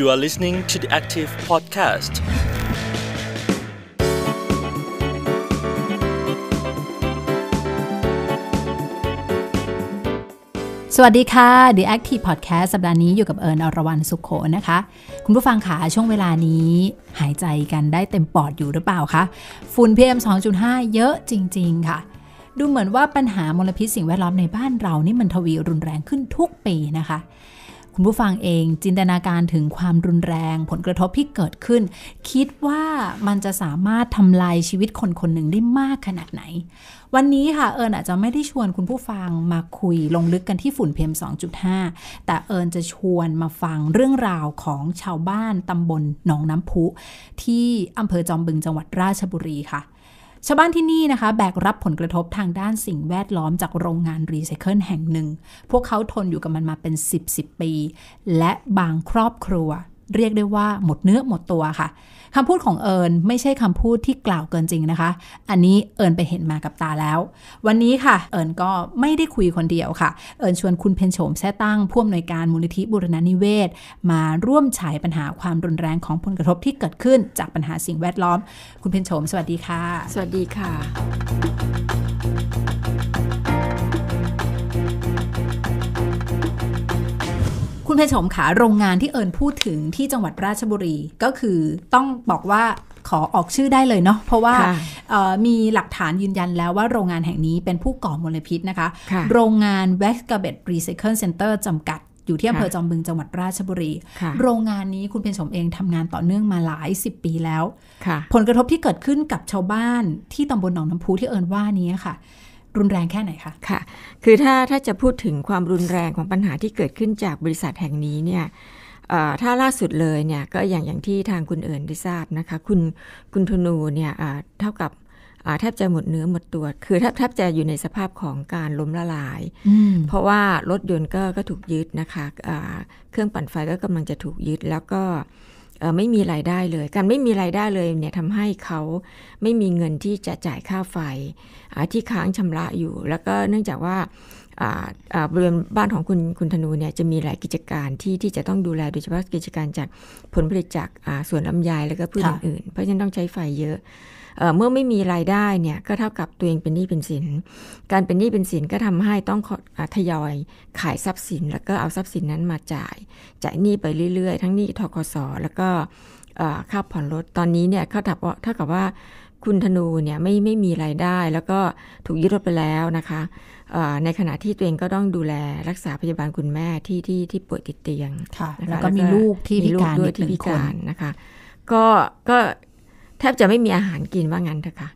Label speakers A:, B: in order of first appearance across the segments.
A: You are listening to the Active Podcast. สวัสด
B: ีค่ะ The Active Podcast สัปดาห์นี้อยู่กับเอิญอรวรันสุขโขนะคะ คุณผู้ฟังขาช่วงเวลานี้ หายใจกันได้เต็มปอดอยู่หรือเปล่าคะ ฝุ่น PM 2.5 เยอะจริงๆค่ะ ดูเหมือนว่าปัญหามลพิษสิ่งแวดล้อมในบ้านเรานี่มันทวีรุนแรงขึ้นทุกปีนะคะคุณผู้ฟังเองจินตนาการถึงความรุนแรง ผลกระทบที่เกิดขึ้น คิดว่ามันจะสามารถทำลายชีวิตคนคนหนึ่งได้มากขนาดไหน วันนี้ค่ะเอิญอาจจะไม่ได้ชวนคุณผู้ฟังมาคุยลงลึกกันที่ฝุ่นเพียม 2.5 แต่เอิญจะชวนมาฟังเรื่องราวของชาวบ้านตำบลหนองน้ำพุที่อำเภอจอมบึงจังหวัดราชบุรีค่ะชาวบ้านที่นี่นะคะ แบกรับผลกระทบทางด้านสิ่งแวดล้อมจากโรงงานรีไซเคิลแห่งหนึ่ง พวกเขาทนอยู่กับมันมาเป็น 10บสปี และบางครอบครัว เรียกได้ว่าหมดเนื้อหมดตัวค่ะคำพูดของเอิญไม่ใช่คำพูดที่กล่าวเกินจริงนะคะ อันนี้เอิญไปเห็นมากับตาแล้ว วันนี้ค่ะเอิญก็ไม่ได้คุยคนเดียวค่ะ เอิญชวนคุณเพนโฉมแท้ตั้งผู้อำนวยการมูลนิธิบุรณนิเวศ มาร่วมฉายปัญหาความรุนแรงของผลกระทบที่เกิดขึ้น จากปัญหาสิ่งแวดล้อม คุณเพนโฉมสวัสดีค่ะ สวัสดีค่ะคุณเพชรมขาโรงงานที่เอิญพูดถึงที่จังหวัดราชบุรีก็คือต้องบอกว่าขอออกชื่อได้เลยเนาะเพราะว่ามีหลักฐานยืนยันแล้วว่าโรงงานแห่งนี้เป็นผู้ก่อมลพิษนะคะคะ โรงงานสเกาเบตรีไซเคิลเซ็นเตอร์จำกัดอยู่ที่อำเภอจอมบึงจังหวัดราชบุรี โรงงานนี้คุณเพ็ญสมเองทำงานต่อเนื่องมาหลาย 10 ปีแล้ว ผลกระทบที่เกิดขึ้นกับชาวบ้านที่ตำบลหนองน้ำพุที่เอิญว่านี้ค่ะรุนแรงแค่ไหนคะค่ะคือถ้าถ้าจะพูดถึงความรุนแรงของปัญห
C: าที่เกิดขึ้นจากบริษัทแห่งนี้เนี่ยถ้าล่าสุดเลยเนี่ยก็อย่างอย่างที่ทางคุณเอิญได้ทราบนะคะ คุณคุณธนูเนี่ยเท่ากับแทบจะหมดเนื้อหมดตัว คือแทบแทบจะอยู่ในสภาพของการล้มละลาย เพราะว่ารถยนต์ก็ก็ถูกยึดนะคะะเครื่องปั่นไฟก็กำลังจะถูกยึด แล้วก็ไม่มีรายได้เลย การไม่มีรายได้เลยเนี่ยทำให้เขาไม่มีเงินที่จะจ่ายค่าไฟ ที่ค้างชำระอยู่ แล้วก็เนื่องจากว่าบริเวณบ้านของคุณคุณธนูเนี่ยจะมีหลายกิจการที่ที่จะต้องดูแลโดยเฉพาะกิจการจากผลผลิตจากสวนลำไยแล้วก็พืชอื่นๆ เพราะฉะนั้นต้องใช้ไฟเยอะเมื่อไม่มีรายได้เนี่ยก็เท่ากับตัวเองเป็นหนี้เป็นสิน การเป็นหนี้เป็นสินก็ทำให้ต้องทยอยขายทรัพย์สิน แล้วก็เอาทรัพย์สินนั้นมาจ่ายจ่ายหนี้ไปเรื่อยๆ ทั้งหนี้ทกศแล้วก็ค่าผ่อนรถตอนนี้เนี่ยเขาถับว่าเท่ากับว่าคุณธนูเนี่ยไม่ไม่มีรายได้ แล้วก็ถูกยึดรถไปแล้วนะคะในขณะที่ตัวเองก็ต้องดูแลรักษาพยาบาลคุณแม่ที่ที่ที่ป่วยติดเตียงค่ะแล้วก็มีลูกที่พิการด้วยที่พิการนะคะ
B: ก็ก็แทบจะไม่มีอาหารกินว่างั้นเถอะค่ะ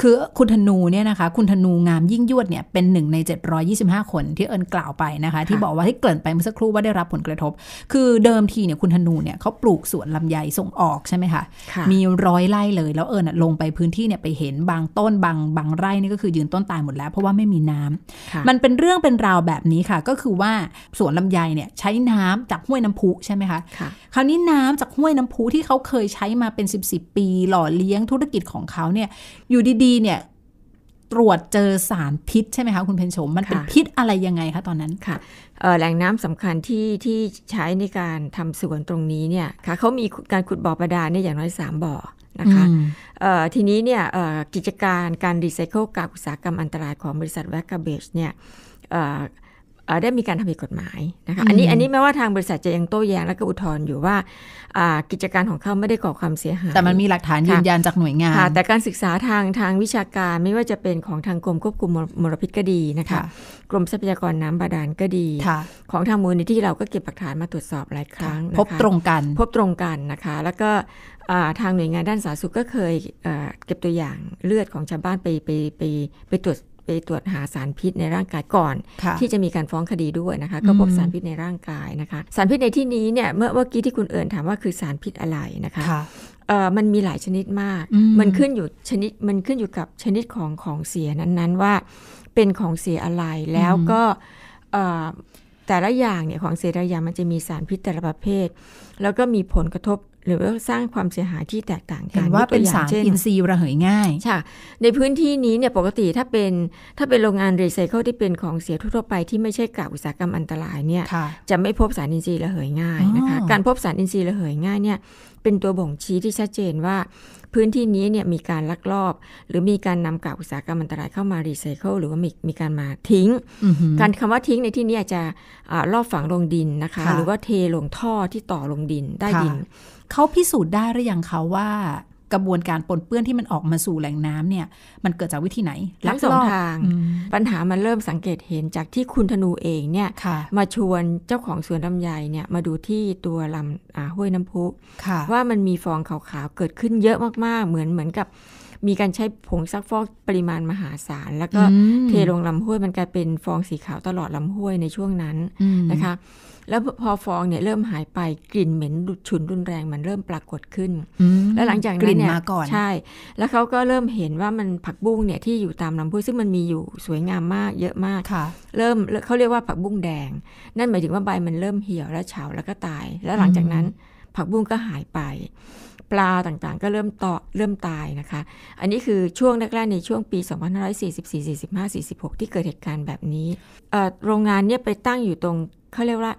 B: คือคุณธนูเนี่ยนะคะคุณธนูงามยิ่งยวดเนี่ยเป็นหนึ่งใน 725 คนที่เอิญกล่าวไปนะคะที่บอกว่าที่เกินไปเมื่อสักครู่ว่าได้รับผลกระทบ คือเดิมทีเนี่ยคุณธนูเนี่ยเขาปลูกสวนลำไยส่งออกใช่ไหมคะคะมีร้อยไร่เลยแล้วเอิญลงไปพื้นที่เนี่ยไปเห็นบางต้นบางบางไร่นี่ก็คือยืนต้นตายหมดแล้ว เพราะว่าไม่มีน้ำ มันเป็นเรื่องเป็นราวแบบนี้ค่ะ ก็คือว่าสวนลำไยเนี่ยใช้น้ำจากห้วยน้ำพุใช่ไหมคะคราวนี้น้ำจากห้วยน้ำพุที่เขาเคยใช้มาเป็น 10บปี หล่อเลี้ยงธุรกิจของเขาเนี่ยอยู่ดีๆ เนี่ยตรวจเจอสารพิษใช่ไหมคะ คุณเพนชมมันเป็นพิษอะไรยังไงคะ ตอนนั้นค่ะ
C: แหล่งน้ำสำคัญที่ที่ใช้ในการทำสวนตรงนี้เนี่ยค่ะเขามีการขุดบ่อประดาเนี่ยอย่างน้อย3บ่อนะคะทีนี้เนี่ยกิจการการรีไซเคิลกากอุตสาหกรรมอันตรายของบริษัทแวกกาเบชเนี่ยได้มีการทำผิดกฎหมายนะคะอันนี้อันนี้แม้ว่าทางบริษัทจะยังโต้แย้งและก็อุทธรณ์อยู่ว่ากิจการของเขาไม่ได้ก่อความเสียหาย แต่มันมีหลักฐานยืนยันจากหน่วยงาน แต่การศึกษาทางทางวิชาการไม่ว่าจะเป็นของทางกรมควบคุมมลพิษก็ดีนะคะกรมทรัพยากรน้ำบาดาลก็ดี ของทางมูลนิธิเราก็เก็บหลักฐานมาตรวจสอบหลายครั้งพบตรงกันพบตรงกันนะคะแล้วก็ทางหน่วยงานด้านสาธารณสุขก็เคยเก็บตัวอย่างเลือดของชาวบ้านไปไปไปไปตรวจไปตรวจหาสารพิษในร่างกายก่อนที่จะมีการฟ้องคดีด้วยนะคะก็พบสารพิษในร่างกายนะคะ สารพิษในที่นี้ เนี่ยเมื่อเมื่อกี้ที่คุณเอิญถามว่าคือสารพิษอะไรนะคะ มันมีหลายชนิดมาก มันขึ้นอยู่ชนิดมันขึ้นอยู่กับชนิดของของเสียนั้นๆว่าเป็นของเสียอะไรแล้วก็แต่ละอย่างเนี่ยของเสียแต่ละอย่างมันจะมีสารพิษแต่ละประเภท แล้วก็มีผลกระทบหรือว่าสร้างความเสียหายที่แตกต่างกันเห็นว่าเป็นสารอินทรีย์
B: ระเหยง่าย
C: ใช่ในพื้นที่นี้เนี่ยปกติถ้าเป็นถ้าเป็นโรงงานรีไซเคิลที่เป็นของเสียทั่วไปที่ไม่ใช่กากอุตสาหกรรมอันตรายเนี่ยจะไม่พบสารอินทรีย์ระเหยง่ายนะคะการพบสารอินทรีย์ระเหยง่ายเนี่ยเป็นตัวบ่งชี้ที่ชัดเจนว่าพื้นที่นี้เนี่ยมีการลักลอบ หรือมีการนำกากอุตสาหกรรมอันตรายเข้ามารีไซเคิลหรือว่ามีมีการมาทิ้งการคำว่าทิ้งในที่นี้อาจจะ
B: ลอบฝังลงดินนะคะ หรือว่าเทลงท่อที่ต่อลงดินใต้ดิน เขาพิสูจน์ได้หรือยังคะว่ากระบวนการปนเปื้อนที่มันออกมาสู่แหล่งน้ำเนี่ยมันเกิดจากวิธีไหนลักสองทาง ปัญหามันเริ่มสังเกตเห็นจากที่คุณธนูเองเนี่ย
C: มาชวนเจ้าของสวนลำไยเนี่ยมาดูที่ตัวลำห้วยน้ำพุว่ามันมีฟองขาวๆ เกิดขึ้นเยอะมากๆ เหมือนเหมือนกับมีการใช้ผงซักฟอกปริมาณมหาศาลแล้วก็เทลงลำห้วยมันกลายเป็นฟองสีขาวตลอดลำห้วยในช่วงนั้นนะคะ แล้วพอฟองเนี่ยเริ่มหายไปกลิ่นเหม็นดุฉุนรุนแรงมันเริ่มปรากฏขึ้นแล้วหลังจากนั้นเนี่ยใช่ แล้วเขาก็เริ่มเห็นว่ามันผักบุ้งเนี่ยที่อยู่ตามลำห้วยซึ่งมันมีอยู่สวยงามมากเยอะมากเริ่มเขาเรียกว่าผักบุ้งแดง นั่นหมายถึงว่าใบมันเริ่มเหี่ยวและเฉาแล้วก็ตาย แล้วหลังจากนั้นผักบุ้งก็หายไปปลาต่างๆก็เริ่มต่อ เริ่มตายนะคะ อันนี้คือช่วงแรกๆในช่วงปี 2544 45 46 ที่เกิดเหตุการณ์แบบนี้ โรงงานเนี่ยไปตั้งอยู่ตรงเขาเรียกว่า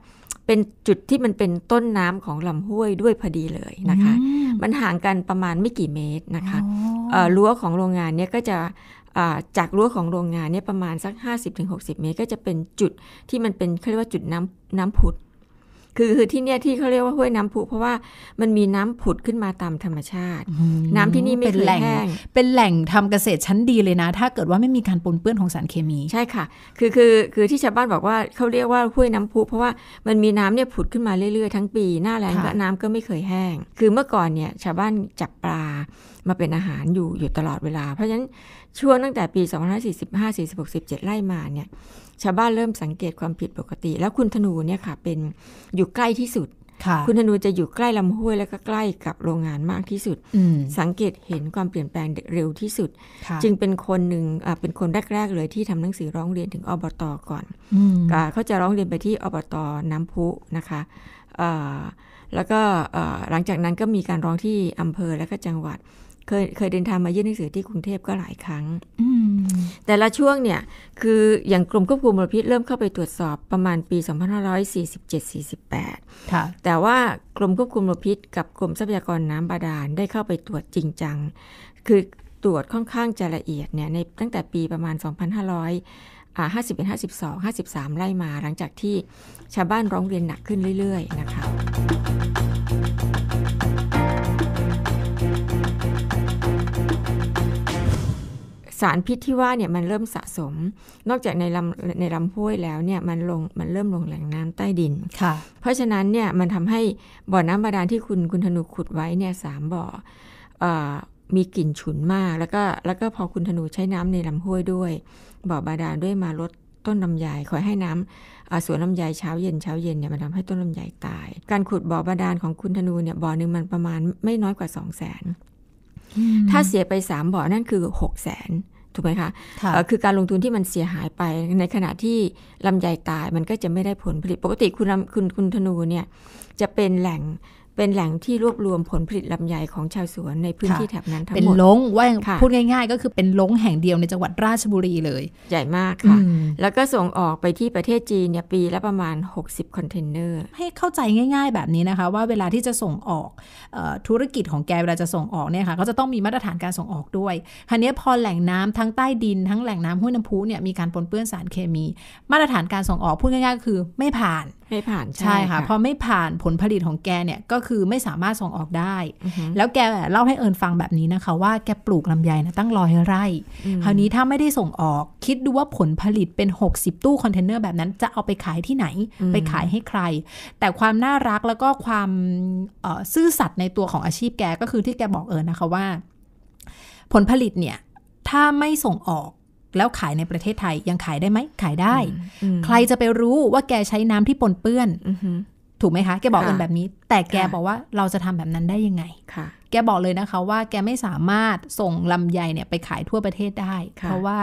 C: เป็นจุดที่มันเป็นต้นน้ำของลำห้วยด้วยพอดีเลยนะคะ มันห่างกันประมาณไม่กี่เมตร นะคะรั้วของโรงงานเนี่ยก็จะจากรั้วของโรงงานเนี่ยประมาณสัก 50-60 เมตร ก็จะเป็นจุดที่มันเป็นเขาเรียกว่าจุดน้ำน้ำผุดคือคือที่เนี่ยที่เขาเรียกว่าห้วยน้ำพุเพราะว่ามันมีน้ำผุดขึ้นมาตามธรรมชาติ น้ำที่นี่ไม่เคยแห้งเป็นแหล่งทำเกษตรชั้นดีเลยนะ
B: ถ้าเกิดว่าไม่มีการปนเปื้อนของสารเคมี
C: ใช่ค่ะ คือคือคือที่ชาวบ้านบอกว่าเขาเรียกว่าห้วยน้ำพุเพราะว่ามันมีน้ำเนี่ยผุดขึ้นมาเรื่อยๆทั้งปีหน้าแล้งก็น้ำก็ไม่เคยแห้ง คือเมื่อก่อนเนี่ยชาวบ้านจับปลามาเป็นอาหารอยู่อยู่ตลอดเวลา เพราะฉะนั้นช่วงตั้งแต่ปี2545 46 7ไล่มาเนี่ยชาวบ้านเริ่มสังเกตความผิดปกติ แล้วคุณธนูเนี่ยค่ะเป็นอยู่ใกล้ที่สุด คุณธนูจะอยู่ใกล้ลำห้วยแล้วก็ใกล้กับโรงงานมากที่สุดสังเกตเห็นความเปลี่ยนแปลงเร็วที่สุด จึงเป็นคนหนึ่งเป็นคนแรกๆ เลยที่ทำหนังสือร้องเรียนถึงอบตอก่อนเขาจะร้องเรียนไปที่อบตอน้ำพุนะคะ แล้วก็หลังจากนั้นก็มีการร้องที่อำเภอและก็จังหวัดเคยเคยเดินทางมายื่นหนังสือที่กรุงเทพก็หลายครั้งแต่ละช่วงเนี่ยคืออย่างกรมควบคุมมลพิษเริ่มเข้าไปตรวจสอบประมาณปี 2547-48ค่ะแต่ว่ากรมควบคุมมลพิษ กับกรมทรัพยากรน้ำบาดาลได้เข้าไปตรวจจริงจัง คือตรวจค่อนข้างจะละเอียดเนี่ยในตั้งแต่ปีประมาณ 2500 51 52 53 ไล่มาหลังจากที่ชาวบ้านร้องเรียนหนักขึ้นเรื่อย ๆ นะคะสารพิษที่ว่าเนี่ยมันเริ่มสะสม นอกจากในลำในลำห้วยแล้วเนี่ยมันลงมันเริ่มลงแหล่งน้ำใต้ดินค่ะเพราะฉะนั้นเนี่ยมันทำให้บ่อน้ำบาดาลที่คุณคุณธนูขุดไว้เนี่ยสามบ่อมีกลิ่นฉุนมากแล้วก็แล้วก็พอคุณธนูใช้น้ำในลำห้วยด้วยบ่อบาดาลด้วยมาลดต้นลำไยคอยให้น้ำสวนลำไยเช้าเย็นเช้าเย็นเนี่ยมันทำให้ต้นลำไยตาย การขุดบ่อบาดาลของคุณธนูเนี่ยบ่อหนึ่งมันประมาณไม่น้อยกว่าสองแสนถ้าเสียไป3บ่อนั่นคือ6 0แสนถูกไหมคะคะ คือการลงทุนที่มันเสียหายไปในขณะที่ลำไยตายมันก็จะไม่ได้ผลผลิตปกติคุณคุณคุณธนูเนี่ย จะเป็นแหล่งเป็นแหล่งที่รวบรวมผลผลิตลำไยของชาวสวนในพื้นที่แถบนั้นทั้งหมดเป็นลงว่าพูด
B: ง่ายๆก็คือเป็นลงแห่งเดียวในจ
C: ังหวัดราชบุรีเลย ใหญ่มากค่ะ แล้วก็ส่งออกไปที่ประเทศจีนเนี่ยปีละประมาณ
B: 60คอนเทนเนอร์ให้เข้าใจง่ายๆแบบนี้นะคะ ว่าเวลาที่จะส่งออกธุรกิจของแกเวลาจะส่งออกเนี่ยค่ะก็จะต้องมีมาตรฐานการส่งออกด้วยคันนี้พอแหล่งน้ำทั้งใต้ดินทั้งแหล่งน้ำห้วยน้ำพุเนี่ยมีการปนเปื้อนสารเคมี มาตรฐานการส่งออกพูดง่ายๆก็คือไม่ผ่าน
C: ไม่ผ่านใช่ค่ะ พอ
B: ไม่ผ่านผลผลิตของแกเนี่ยก็คือไม่สามารถส่งออกได้ แล้วแกเล่าให้เอิญฟังแบบนี้นะคะว่าแกปลูกลำไยนะตั้งร้อยไร่คราวนี้ถ้าไม่ได้ส่งออก คิดดูว่าผลผลิตเป็น 60 ตู้คอนเทนเนอร์แบบนั้น จะเอาไปขายที่ไหน ไปขายให้ใคร แต่ความน่ารักแล้วก็ความซื่อสัตย์ในตัวของอาชีพแกก็คือที่แกบอกเอิญนะคะว่า ผลผลิตเนี่ย ถ้าไม่ส่งออกแล้วขายในประเทศไทยยังขายได้ไหม ขายได้ ใครจะไปรู้ว่าแกใช้น้ำที่ปนเปื้อนถูกไหมคะแกบอกกันแบบนี้แต่แกบอกว่าเราจะทำแบบนั้นได้ยังไงค่ะ แกบอกเลยนะคะว่าแกไม่สามารถส่งลำไยเนี่ยไปขายทั่วประเทศได้ เพราะว่า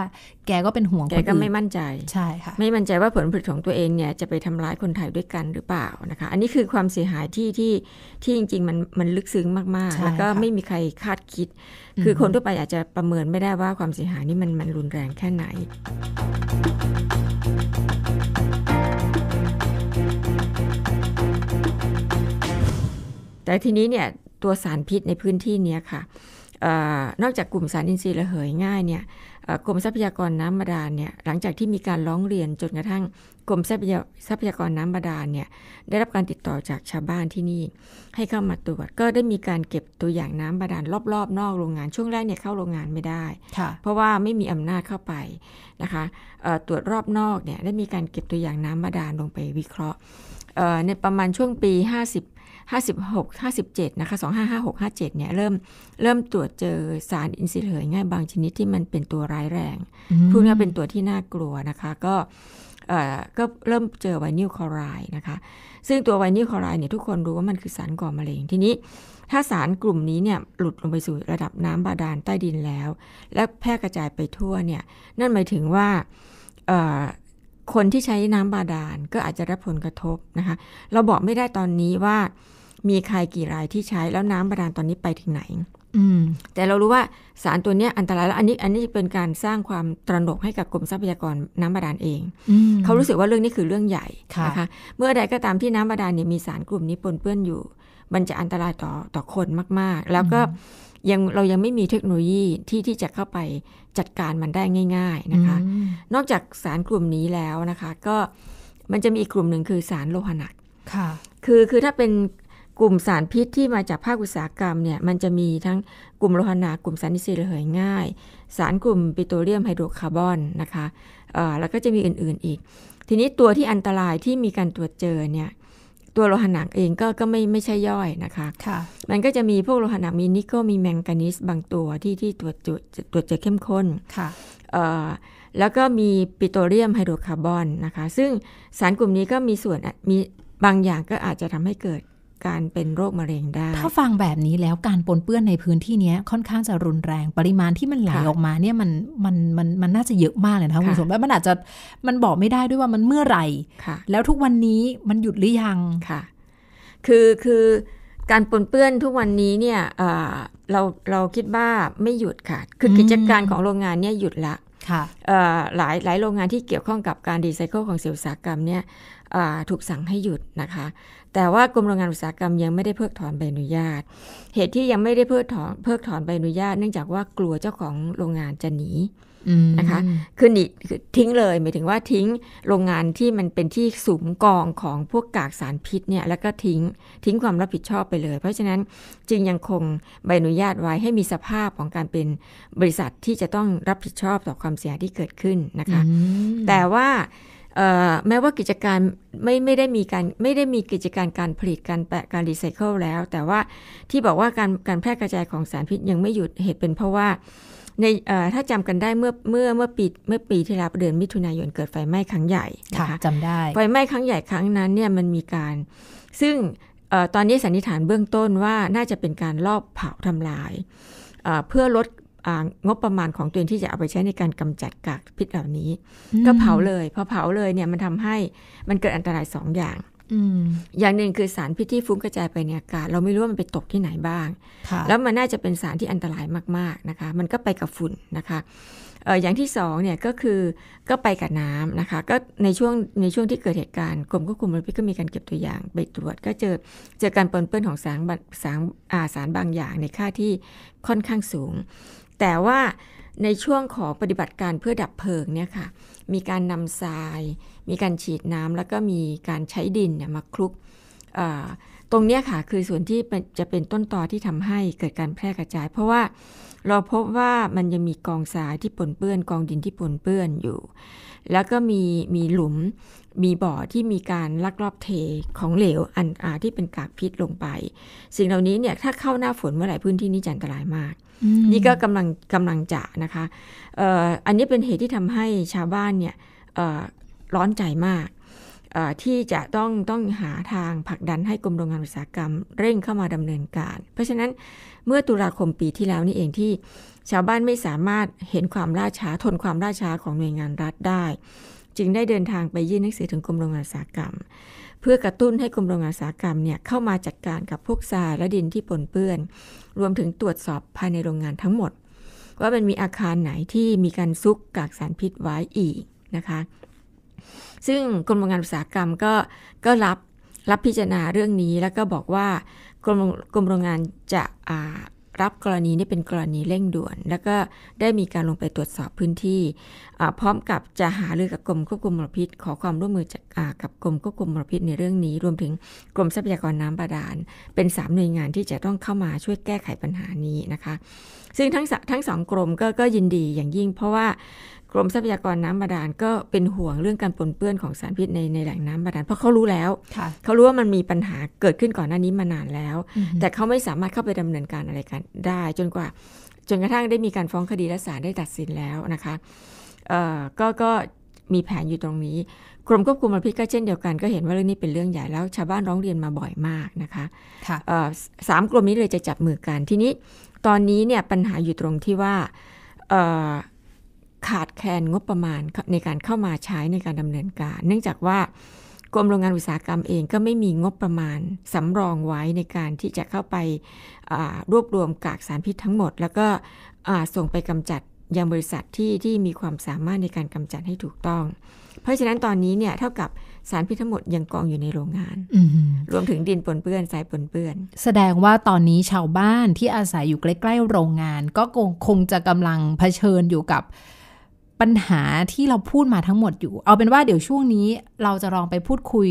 B: แกก็เป็นห่วงคนอื่นแกก็ไม่
C: มั่นใจใช่ค่ะไม่มั่นใจว่าผลผลิตของตัวเองเนี่ยจะไปทำร้ายคนไทยด้วยกันหรือเปล่านะคะอันนี้คือความเสียหายที่ที่ที่จริงๆ มันมันลึกซึ้งมาก ๆ แล้วก็ไม่มีใครคาดคิด คือคนทั่วไปอาจจะประเมินไม่ได้ว่าความเสียหายนี่มันมันรุนแรงแค่ไหนแต่ทีนี้เนี่ยตัวสารพิษในพื้นที่นี้ค่ะ นอกจากกลุ่มสารอินทรีย์ระเหยง่ายเนี่ยกรมทรัพยากรน้ำบาดาลเนี่ย หลังจากที่มีการร้องเรียนจนกระทั่งกรมทรัพยากรน้ำบาดาลเนี่ยได้รับการติดต่อจากชาวบ้านที่นี่ให้เข้ามาตรวจ ก็ได้มีการเก็บตัวอย่างน้ำบาดาลรอบๆ นอกโรงงาน ช่วงแรกเนี่ยเข้าโรงงานไม่ได้ เพราะว่าไม่มีอำนาจเข้าไปนะคะตรวจรอบนอกเนี่ยได้มีการเก็บตัวอย่างน้ำบาดาลลงไปวิเคราะห์ ในประมาณช่วงปี 50 56 57 นะคะ 2556 57 เนี่ย เริ่มเริ่มตรวจเจอสารอินทรีย์เหลือง่ายบางชนิดที่มันเป็นตัวร้ายแรงพวกนี้เป็นตัวที่น่ากลัวนะคะ ก็ก็เริ่มเจอไวนิลคอไรด์นะคะ ซึ่งตัวไวนิลคอไรด์เนี่ยทุกคนรู้ว่ามันคือสารก่อมะเร็งทีนี้ถ้าสารกลุ่มนี้เนี่ยหลุดลงไปสู่ระดับน้ำบาดาลใต้ดินแล้ว และแพร่กระจายไปทั่วเนี่ย นั่นหมายถึงว่าคนที่ใช้น้ำบาดาลก็อาจจะรับผลกระทบนะคะ เราบอกไม่ได้ตอนนี้ว่ามีใครกี่รายที่ใช้แล้วน้ำบาดาลตอนนี้ไปถึงไหนแต่เรารู้ว่าสารตัวนี้อันตรายแล้วอันนี้อันนี้เป็นการสร้างความตระหนกให้กับกรมทรัพยากรน้ำบาดาลเอง เขารู้สึกว่าเรื่องนี้คือเรื่องใหญ่นะคะ เมื่อใดก็ตามที่น้ำบาดาลเนี่ยมีสารกลุ่มนี้ปนเปื้อนอยู่ มันจะอันตรายต่อต่อคนมาก ๆ แล้วก็ยังเรายังไม่มีเทคโนโลยีที่ที่จะเข้าไปจัดการมันได้ง่ายๆนะคะ นอกจากสารกลุ่มนี้แล้วนะคะ ก็มันจะมีอีกกลุ่มหนึ่งคือสารโลหะหนักค่ะคือคือถ้าเป็นกลุ่มสารพิษที่มาจากภาคอุตสาหกรรมเนี่ยมันจะมีทั้งกลุ่มโลหะหนักกลุ่มสารนิสีระเหยง่าย สารกลุ่มปิโตรเลียมไฮโดรคาร์บอนนะคะแล้วก็จะมีอื่นๆอีก ทีนี้ตัวที่อันตรายที่มีการตรวจเจอเนี่ยตัวโลหะหนักเองก็ก็ไม่ไม่ใช่ย่อยนะคะคะมันก็จะมีพวกโลหะหนักมีนิกเกิลมีแมงกานิสบางตัวที่ที่ตรวจตรวจเจอเข้มข้นค่ะแล้วก็มีปิโตรเลียมไฮโดรคาร์บอนนะคะ ซึ่งสารกลุ่มนี้ก็มีส่ว
B: นมีบางอย่างก็อาจ
C: จะทำให้เกิดการเป็นโรคมะเร็งได้ ถ้า
B: ฟังแบบนี้แล้วการปนเปื้อนในพื้นที่นี้ค่อนข้างจะรุนแรง ปริมาณที่มันไหลออกมาเนี่ยมันมันมันมันน่าจะเยอะมากเลยนะคะคุณสมแล้วมันอาจจะมันบอกไม่ได้ด้วยว่ามันเมื่อไหร่ แล้วทุกวันนี้มันหยุดหรือยังค่ะคือคือการปนเปื้อนทุกวันนี้เน
C: ี่ยเราเราคิดว่าไม่หยุดค่ะ คือกิจการของโรงงานเนี่ยหยุดละหลายหลายโรงงานที่เกี่ยวข้องกับการดีไซเคิลของเซลล์อสากรรมเนี่ยถูกสั่งให้หยุดนะคะแต่ว่ากรมโรงงานอุตสาหกรรมยังไม่ได้เพิกถอนใบอนุญาต เหตุที่ยังไม่ได้เพิกถอนเพิกถอนใบอนุญาตเนื่องจากว่ากลัวเจ้าของโรงงานจะหนีนะคะคือหนีคือทิ้งเลยหมายถึงว่าทิ้งโรงงานที่มันเป็นที่สุมกองของพวกกากสารพิษเนี่ยแล้วก็ทิ้งทิ้งความรับผิดชอบไปเลย เพราะฉะนั้นจึงยังคงใบอนุญาตไว้ ให้มีสภาพของการเป็นบริษัทที่จะต้องรับผิดชอบต่อความเสียที่เกิดขึ้นนะคะ แต่ว่าแม้ว่ากิจการไม่ไม่ได้มีการไม่ได้มีกิจการการผลิตการแปะการรีไซเคิลแล้ว แต่ว่าที่บอกว่าการการแพร่กระจายของสารพิษยังไม่หยุดเหตุเป็นเพราะว่าในถ้าจำกันได้เมื่อเมื่อเมื่อปีเมื่อปีที่แล้วเดือนมิถุนายนเกิดไฟไหม้ครั้งใหญ่ค่ะจำได้ไฟไหม้ครั้งใหญ่ครั้งนั้นเนี่ยมันมีการ ซึ่งตอนนี้สันนิษฐานเบื้องต้นว่าน่าจะเป็นการลอบเผาทำลายเพื่อลดงบประมาณของตัวเองที่จะเอาไปใช้ในการกำจัดกากพิษเหล่านี้ก็เผาเลยพอเผาเลยเนี่ยมันทำให้มันเกิดอันตรายสองอย่างอย่างหนึ่งคือสารพิษที่ฟุ้งกระจายไปในอากาศเราไม่รู้ว่ามันไปตกที่ไหนบ้าง แล้วมันน่าจะเป็นสารที่อันตรายมาก ๆนะคะ มันก็ไปกับฝุ่นนะคะอย่างที่สองเนี่ยก็คือก็ไปกับน้ำนะคะก็ในช่วงในช่วงที่เกิดเหตุการณ์กรมควบคุมมลพิษก็มีการเก็บตัวอย่างไปตรวจก็เจอเจอการปนเปื้อนของสารสารสารบางอย่าง ในค่าที่ค่อนข้างสูงแต่ว่าในช่วงของปฏิบัติการเพื่อดับเพลิงเนี่ยค่ะ มีการนำทราย มีการฉีดน้ำแล้วก็มีการใช้ดินเนี่ยมาคลุก ตรงนี้ค่ะคือส่วนที่จะเป็นต้นตอที่ทำให้เกิดการแพร่กระจาย เพราะว่าเราพบว่ามันยังมีกองทรายที่ปนเปื้อนกองดินที่ปนเปื้อนอยู่ แล้วก็มี มีหลุมมีบ่อที่มีการลักลอบเทของเหลวอัน อาที่เป็นกากพิษลงไป สิ่งเหล่านี้เนี่ยถ้าเข้าหน้าฝนเมื่อไหร่พื้นที่นี้จะอันตรายมาก นี่ก็กำลังกำลังจะนะคะอออันนี้เป็นเหตุที่ทำให้ชาวบ้านเนี่ยร้อนใจมาก ที่จะต้องต้องหาทางผลักดันให้กรมโรงงานอุตสาหกรรมเร่งเข้ามาดำเนินการ เพราะฉะนั้นเมื่อตุลาคมปีที่แล้วนี่เองที่ชาวบ้านไม่สามารถเห็นความล่าช้าทนความล่าช้าของหน่วยงานรัฐได้จึงได้เดินทางไปยื่นหนังสือถึงกรมโรงงานอุตสาหกรรม เพื่อกระตุ้นให้กรมโรงงานอุตสาหกรรมเนี่ยเข้ามาจัดการกับพวกทรายและดินที่ปนเปื้อน รวมถึงตรวจสอบภายในโรงงานทั้งหมด ว่ามันมีอาคารไหนที่มีการซุกกากสารพิษไว้อีกนะคะซึ่งกรมโรงงานอุตสาหกรรมก็ก็รับรับพิจารณาเรื่องนี้ แล้วก็บอกว่ากรมกรมโรงงานจะรับกรณีนี้เป็นกรณีเร่งด่วน แล้วก็ได้มีการลงไปตรวจสอบพื้นที่ พร้อมกับจะหาเรือกับกรมควบคุมมลพิษ ขอความร่วมมือจากกับกรมควบคุมมลพิษในเรื่องนี้ รวมถึงกรมทรัพยากรน้ำบาดาลเป็น3หน่วยงานที่จะต้องเข้ามาช่วยแก้ไขปัญหานี้นะคะ ซึ่งทั้งทั้งสองกรมกก็ยินดีอย่างยิ่ง เพราะว่ากรมทรัพยากรน้ำบาดาลก็เป็นห่วงเรื่องการปนเปื้อนของสารพิษในในแหล่งน้ำบาดาลเพราะเขารู้แล้วเขารู้ว่ามันมีปัญหาเกิดขึ้นก่อนหน้านี้มานานแล้ว แต่เขาไม่สามารถเข้าไปดำเนินการอะไรกันได้ จนกว่า จนกระทั่งได้มีการฟ้องคดีและศาลได้ตัดสินแล้วนะคะก็ก็มีแผนอยู่ตรงนี้กรมควบคุมมลพิษก็เช่นเดียวกันก็เห็นว่าเรื่องนี้เป็นเรื่องใหญ่แล้ว ชาวบ้านร้องเรียนมาบ่อยมากนะคะสามกรมนี้เลยจะจับมือกันทีนี้ตอนนี้เนี่ยปัญหาอยู่ตรงที่ว่าขาดแคลนงบประมาณในการเข้ามาใช้ในการดำเนินการ เนื่องจากว่ากรมโรงงานอุตสาหกรรมเองก็ไม่มีงบประมาณสำรองไว้ในการที่จะเข้าไปรวบรวมกากสารพิษทั้งหมด แล้วก็ส่งไปกำจัด ยังบริษัทที่ ที่มีความสามารถในการกำจัดให้ถูกต้อง เพราะฉะนั้นตอนนี้เนี่ยเท่ากับสารพิษทั้งหมดยังกองอยู่ในโรงงานรวมถึงดินปนเปื้อนสายปนเปื้อน
B: แสดงว่าตอนนี้ชาวบ้านที่อาศัยอยู่ใกล้ ๆ โรงงาน ก็คงจะกำลังเผชิญอยู่กับปัญหาที่เราพูดมาทั้งหมดอยู่ เอาเป็นว่าเดี๋ยวช่วงนี้เราจะลองไปพูดคุย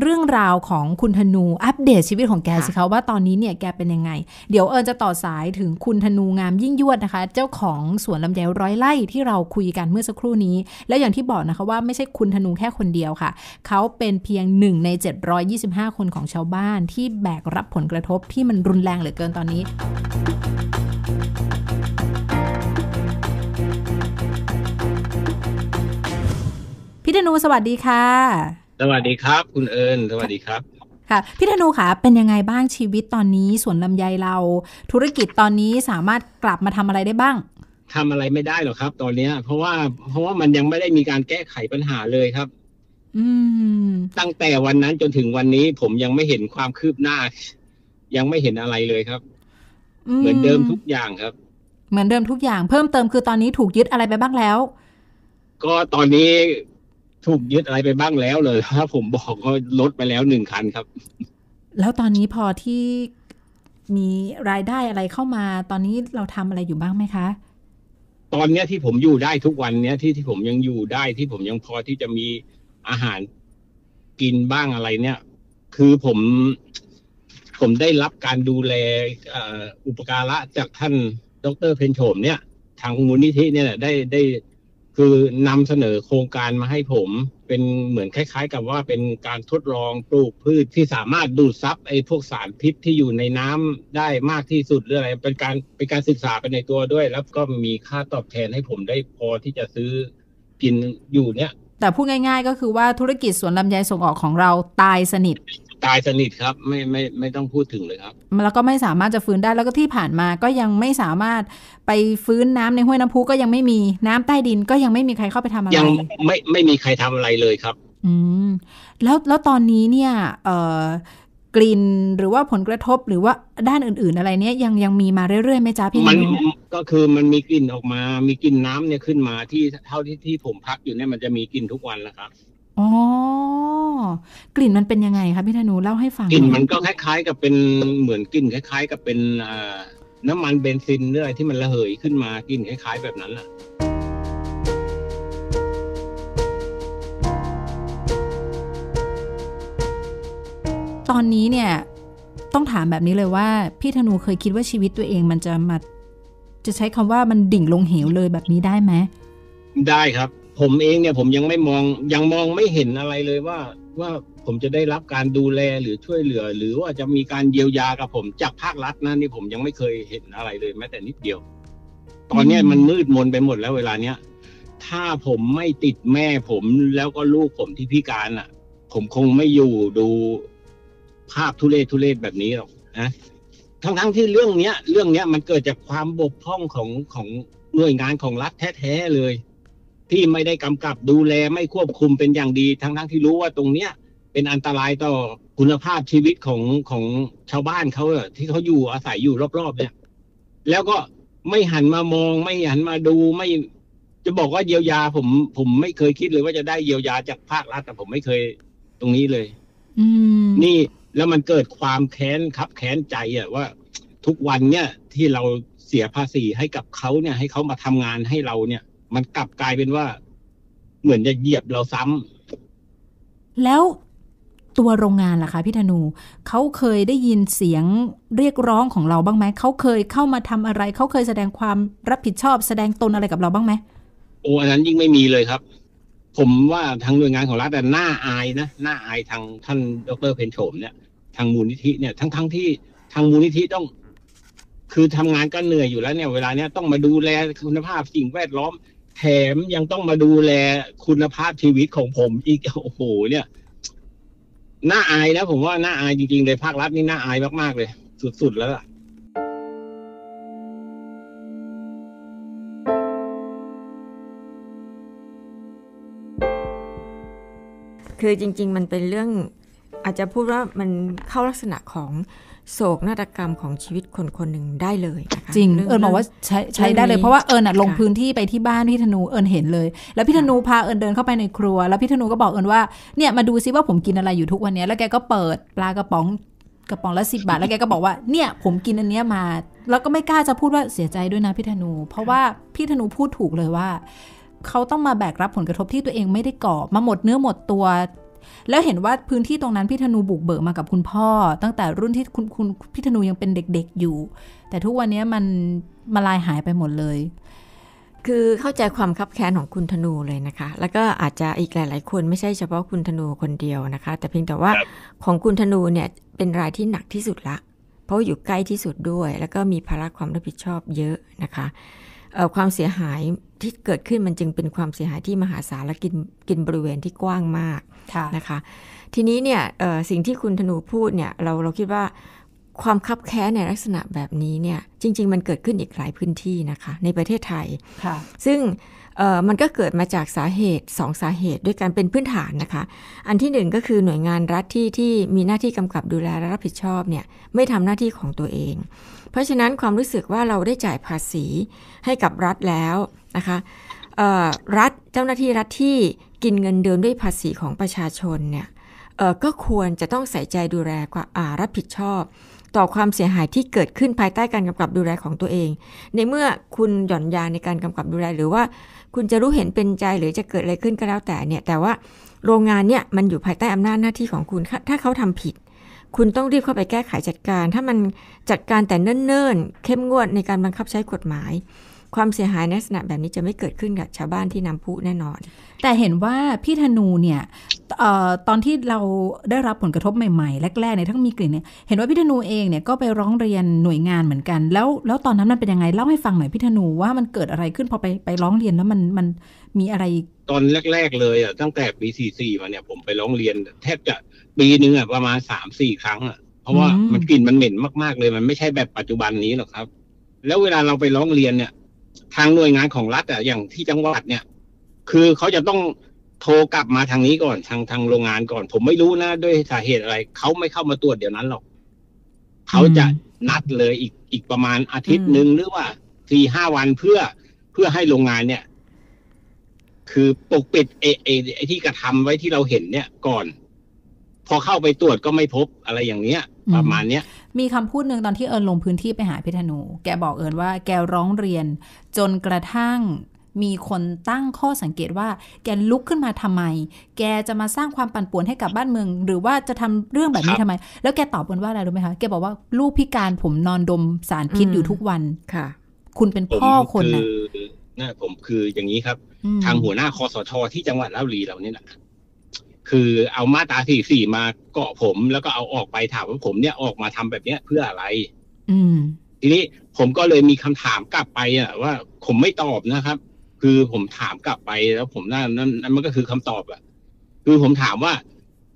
B: เรื่องราวของคุณธนูอัปเดตชีวิตของแกสิคะว่าตอนนี้เนี่ยแกเป็นยังไง เดี๋ยวเอิญจะต่อสายถึงคุณธนูงามยิ่งยวดนะคะ เจ้าของสวนลำไยร้อยไร่ที่เราคุยกันเมื่อสักครู่นี้ แล้วอย่างที่บอกนะคะว่าไม่ใช่คุณธนูแค่คนเดียวค่ะ เขาเป็นเพียงหนึ่งใน725 คนของชาวบ้าน ที่แบกรับผลกระทบที่มันรุนแรงเหลือเกินตอนนี้ธนูสวัสดีค่ะ
A: สวัสดีครับคุณเอิญสวัสดีครับ
B: ค่ะพี่ธนูค่ะเป็นยังไงบ้างชีวิตตอนนี้สวนลำไยเรา ธุรกิจตอนนี้สามารถกลับมาทำอะไรได้บ้าง
A: ทำอะไรไม่ได้หรอกครับตอนเนี้ยเพราะว่าเพราะว่ามันยังไม่ได้มีการแก้ไขปัญหาเลยครับ
B: อืม
A: ตั้งแต่วันนั้นจนถึงวันนี้ผมยังไม่เห็นความคืบหน้า ยังไม่เห็นอะไรเลยครับ
B: เหมือนเดิมทุกอย่างครับ เหมือนเดิมทุกอย่าง เพิ่มเติมคือตอนนี้ถูกยึดอะไรไปบ้างแล้ว
A: ก็ตอนนี้ถูกยึดอะไรไปบ้างแล้วเลยถ้าผมบอกก็ลดไปแล้วหนึ่งคันครับ
B: แล้วตอนนี้พอที่มีรายได้อะไรเข้ามาตอนนี้เราทำอะไรอยู่บ้างไหมคะ
A: ตอนเนี้ยที่ผมอยู่ได้ทุกวันเนี้ยที่ที่ผมยังอยู่ได้ที่ผมยังพอที่จะมีอาหารกินบ้างอะไรเนี่ย คือผมผมได้รับการดูแลอุปการะจากท่านดรเพนโฉมเนี่ย ทางมูลนิธิเนี่ยได้ได้คือนำเสนอโครงการมาให้ผมเป็นเหมือนคล้ายๆกับว่าเป็นการทดลองปลูกพืชที่สามารถดูดซับไอ้พวกสารพิษที่อยู่ในน้ำได้มากที่สุดหรืออะไรเป็นการเป็นการศึกษาไปในตัวด้วย แล้วก็มีค่าตอบแทนให้ผมได้พอที่จะซื้อกินอยู่เนี่ย
B: แต่พูดง่ายๆก็คือว่าธุรกิจสวนลำไยส่งออกของเราตายสนิท
A: ตายสนิทครับไม่ไม่ไม่ต้องพูดถึงเลยครับ
B: แล้วก็ไม่สามารถจะฟื้นได้ แล้วก็ที่ผ่านมาก็ยังไม่สามารถไปฟื้นน้ำในห้วยน้ำพุก็ยังไม่มีน้ำใต้ดินก็ยังไม่มีใครเข้าไปทำอะไรยัง
A: ไม่ไม่มีใครทำอะไรเลยครับ อื
B: มแล้วแล้วตอนนี้เนี่ยเอ่อกลิ่นหรือว่าผลกระทบหรือว่าด้านอื่น ๆอะไรเนี้ยยังยังมีมาเรื่อยๆไหมจ๊ะพี่มัน
A: ก็คือมันมีกลิ่นออกมา มีกลิ่นน้ำเนี่ยขึ้นมาที่เท่าที่ที่ผมพักอยู่เนี่ยมันจะมีกลิ่นทุกวันแล้วครับ
B: อ๋อกลิ่นมันเป็นยังไงคะพี่ธนูเล่าให้ฟัง กลิ่นมันก็
A: คล้ายๆ กับเป็นเหมือนกลิ่นคล้ายๆ กับเป็นน้ำมันเบนซินเรื่อยที่มันระเหยขึ้นมากลิ่นคล้าย ๆ แบบนั้นแหละ
B: อนนี้เนี่ยต้องถามแบบนี้เลยว่า พี่ธนูเคยคิดว่าชีวิตตัวเองมันจะมาจะใช้คำว่ามันดิ่งลงเหวเลยแบบนี้ได้ไหม
A: ได้ครับ ผมเองเนี่ยผมยังไม่มองยังมองไม่เห็นอะไรเลยว่าว่าผมจะได้รับการดูแลหรือช่วยเหลือ หรือว่าจะมีการเยียวยากับผมจากภาครัฐนะนี่ผมยังไม่เคยเห็นอะไรเลย แม้แต่นิดเดียวตอนนี้มันมืดมนไปหมดแล้วเวลาเนี้ยถ้าผมไม่ติดแม่ผมแล้วก็ลูกผมที่พิการอ่ะ ผมคงไม่อยู่ดูภาพทุเรศทุเรศแบบนี้หรอกนะทั้งทั้งที่เรื่องเนี้ย เรื่องเนี้ยมันเกิดจากความบกพร่องของของหน่วยงานของรัฐแท้ๆเลย ที่ไม่ได้กำกับดูแลไม่ควบคุมเป็นอย่างดีทั้งทั้งที่รู้ว่าตรงเนี้ยเป็นอันตรายต่อคุณภาพชีวิตของของชาวบ้านเขาที่เขาอยู่อาศัยอยู่รอบๆ เนี่ย แล้วก็ไม่หันมามองไม่หันมาดูไม่ จะบอกว่าเยียวยาผมผมไม่เคยคิดเลยว่าจะได้เยียวยาจากภาครัฐ แต่ผมไม่เคยตรงนี้เลย
D: อืน
A: ี่แล้วมันเกิดความแค้นครับแค้นใจอะว่า ทุกวันเนี่ยที่เราเสียภาษีให้กับเขาเนี่ยให้เขามาทำงานให้เราเนี่ย มันกลับกลายเป็นว่า เหมือนจะเหยียบเราซ้
B: ำ แล้วตัวโรงงานล่ะคะพี่ธนูเขาเคยได้ยินเสียงเรียกร้องของเราบ้างไหมเขาเคยเข้ามาทำอะไร เขาเคยแสดงความรับผิดชอบแสดงตนอะไรกับเราบ้างไหม
A: โอ้อันนั้นยิ่งไม่มีเลยครับ ผมว่าทางหน่วยงานของรัฐน่าอายนะน่าอายทางท่านดรเพนโฉมเนี่ยทางมูลนิธิเนี่ยทั้งๆทที่ทางมูลนิธิต้อง คือทำงานก็เหนื่อยอยู่แล้วเนี่ยเวลาเนี้ยต้องมาดูแลคุณภาพสิ่งแวดล้อม แถมยังต้องมาดูแลคุณภาพชีวิตของผมอีกโอ้โหเนี่ยน่าอายนะผมว่าน่าอายจริง ๆ เลย ภาครัฐนี่น่าอายมาก ๆ เลย สุดๆแล้วล่ะ
C: คือจริง ๆมันเป็นเรื่องอาจจะพูดว่ามันเข้าลักษณะของโศกนาฏกรรมของชีวิตคน
B: คนหนึ่งได้เลยะะจริงเอิญบอกว่าใช้ใช้ได้เลย เพราะว่าเอิญลงพื้นที่ไปที่บ้านพี่ธนูเอิญเห็นเลย แล้วพี่ธนูพาเอิญเดินเข้าไปในครัวแล้วพี่ธนูก็บอกเอิญว่าเนี่ยมาดูซิว่าผมกินอะไรอยู่ทุกวันนี้ แล้วแกก็เปิดปลากระป๋องกระป๋องละสิบาทแล้วแกก็บอกว่าเนี่ยผมกินอันเนี้ยมาแล้วก็ไม่กล้าจะพูดว่าเสียใจด้วยนะพี่ธนู เพราะว่าพี่ธนูพูดถูกเลยว่าเขาต้องมาแบกรับผลกระทบที่ตัวเองไม่ได้ก่อมาหมดเนื้อหมดตัวแล้วเห็นว่าพื้นที่ตรงนั้นพี่ธนูบุกเบิกมากับคุณพ่อ ตั้งแต่รุ่นที่คุณคุณพี่ธนูยังเป็นเด็กๆอยู่ แต่ทุกวันนี้มันมาลายหายไปหมดเลย คือเข้าใจความคับ
C: แค้นของคุณธนูเลยนะคะ แล้วก็อาจจะอีกหลายๆคนไม่ใช่เฉพาะคุณธนูคนเดียวนะคะ แต่เพียงแต่ว่าของคุณธนูเนี่ยเป็นรายที่หนักที่สุดละ เพราะอยู่ใกล้ที่สุดด้วย แล้วก็มีภาระความรับผิดชอบเยอะนะคะความเสียหายที่เกิดขึ้นมันจึงเป็นความเสียหายที่มหาศาลและกินกินบริเวณที่กว้างมากนะคะทีนี้เนี่ยสิ่งที่คุณธนูพูดเนี่ยเราเราคิดว่าความคับแค้นในลักษณะแบบนี้เนี่ยจริง ๆมันเกิดขึ้นอีกหลายพื้นที่นะคะในประเทศไทย ซึ่งมันก็เกิดมาจากสาเหตุสองสาเหตุด้วยกันเป็นพื้นฐานนะคะอันที่หนึ่งก็คือหน่วยงานรัฐที่ที่ มีหน้าที่กำกับดูแลและรับผิดชอบเนี่ยไม่ทำหน้าที่ของตัวเอง เพราะฉะนั้นความรู้สึกว่าเราได้จ่ายภาษีให้กับรัฐแล้วนะคะรัฐเจ้าหน้าที่รัฐที่กินเงินเดือนด้วยภาษีของประชาชน เนี่ยก็ควรจะต้องใส่ใจดูแลกว่า รับผิดชอบ ต่อความเสียหายที่เกิดขึ้นภายใต้การกำกับดูแลของตัวเอง ในเมื่อคุณหย่อนยานในการกำกับดูแล หรือว่าคุณจะรู้เห็นเป็นใจหรือจะเกิดอะไรขึ้นก็แล้วแต่เนี่ย แต่ว่าโรงงานเนี่ยมันอยู่ภายใต้อำนาจหน้าที่ของคุณ ถ้าเขาทำผิด คุณต้องรีบเข้าไปแก้ไขจัดการ ถ้ามันจัดการแต่เนิ่นๆเข้มงวดในการบังคับใช้กฎหมายความเสียหายในลักษณะ แบบนี้จะไม่เกิดขึ้นกับชาวบ้
B: านที่นำพุแน่นอน แต่เห็นว่าพี่ธนูเนี่ยออตอนที่เราได้รับผลกระทบใหม่ๆแรกๆเนี่ยทั้งมีกลิ่นเนี่ย เห็นว่าพี่ธนูเองเนี่ยก็ไปร้องเรียนหน่วยงานเหมือนกัน แล้วแล้วตอนนั้นมันเป็นยังไงเล่าให้ฟังหน่อยพี่ธนูว่ามันเกิดอะไรขึ้นพอไปไปร้องเรียนแล้วมันมันมีอะไร
A: ตอนแรก ๆ เลยอ่ะตั้งแต่ปีสีี่มาเนี่ยผมไปร้องเรียนแทบจะปีนึงอ่ะประมาณสามสี่ครั้งอ่ะเพราะว่ามันกลิ่นมันเหม็นมาก ๆเลย มันไม่ใช่แบบปัจจุบันนี้หรอกครับ แล้วเวลาเราไปร้องเรียนเนี่ยทางหน่วยงานของรัฐอะอย่างที่จังหวัดเนี่ย คือเขาจะต้องโทรกลับมาทางนี้ก่อนทางทางโรงงานก่อน ผมไม่รู้นะ ด้วยสาเหตุอะไร เขาไม่เข้ามาตรวจเดี๋ยวนั้นหรอก เขาจะนัดเลยอีกอีกประมาณอาทิตย์หนึ่งหรือว่าสี่ห้าวันเพื่อเพื่อให้โรงงานเนี่ย คือปกปิดเอเอที่กระทำไว้ที่เราเห็นเนี่ยก่อน พอเข้าไปตรวจก็ไม่พบอะไรอย่างเนี้ยประมาณเนี้ย
B: มีคำพูดหนึ่งตอนที่เอิญลงพื้นที่ไปหาพิธนู แกบอกเอิญว่าแกร้องเรียน จนกระทั่งมีคนตั้งข้อสังเกตว่า แกลุกขึ้นมาทำไม แกจะมาสร้างความปั่นป่วนให้กับบ้านเมือง หรือว่าจะทำเรื่องแบบนี้ทำไม แล้วแกตอบกันว่าอะไรรู้ไหมคะ แกบอกว่าลูกพิการผมนอนดมสารพิษอยู่ทุกวัน ค่ะ คุณเป็นพ่อคนนะ
A: นะผมคืออย่างนี้ครับ ทางหัวหน้าคอสช ที่จังหวัดลาวรีเราเนี่ยแะคือเอามาตาสี่สี่มาเกาะผมแล้วก็เอาออกไปถามว่าผมเนี่ยออกมาทำแบบเนี้ยเพื่ออะไร อืมทีนี้ผมก็เลยมีคำถามกลับไปอ่ะ ว่าผมไม่ตอบนะครับ คือผมถามกลับไปแล้วผมนั่นนั่นมันก็คือคำตอบอ่ะคือผมถามว่า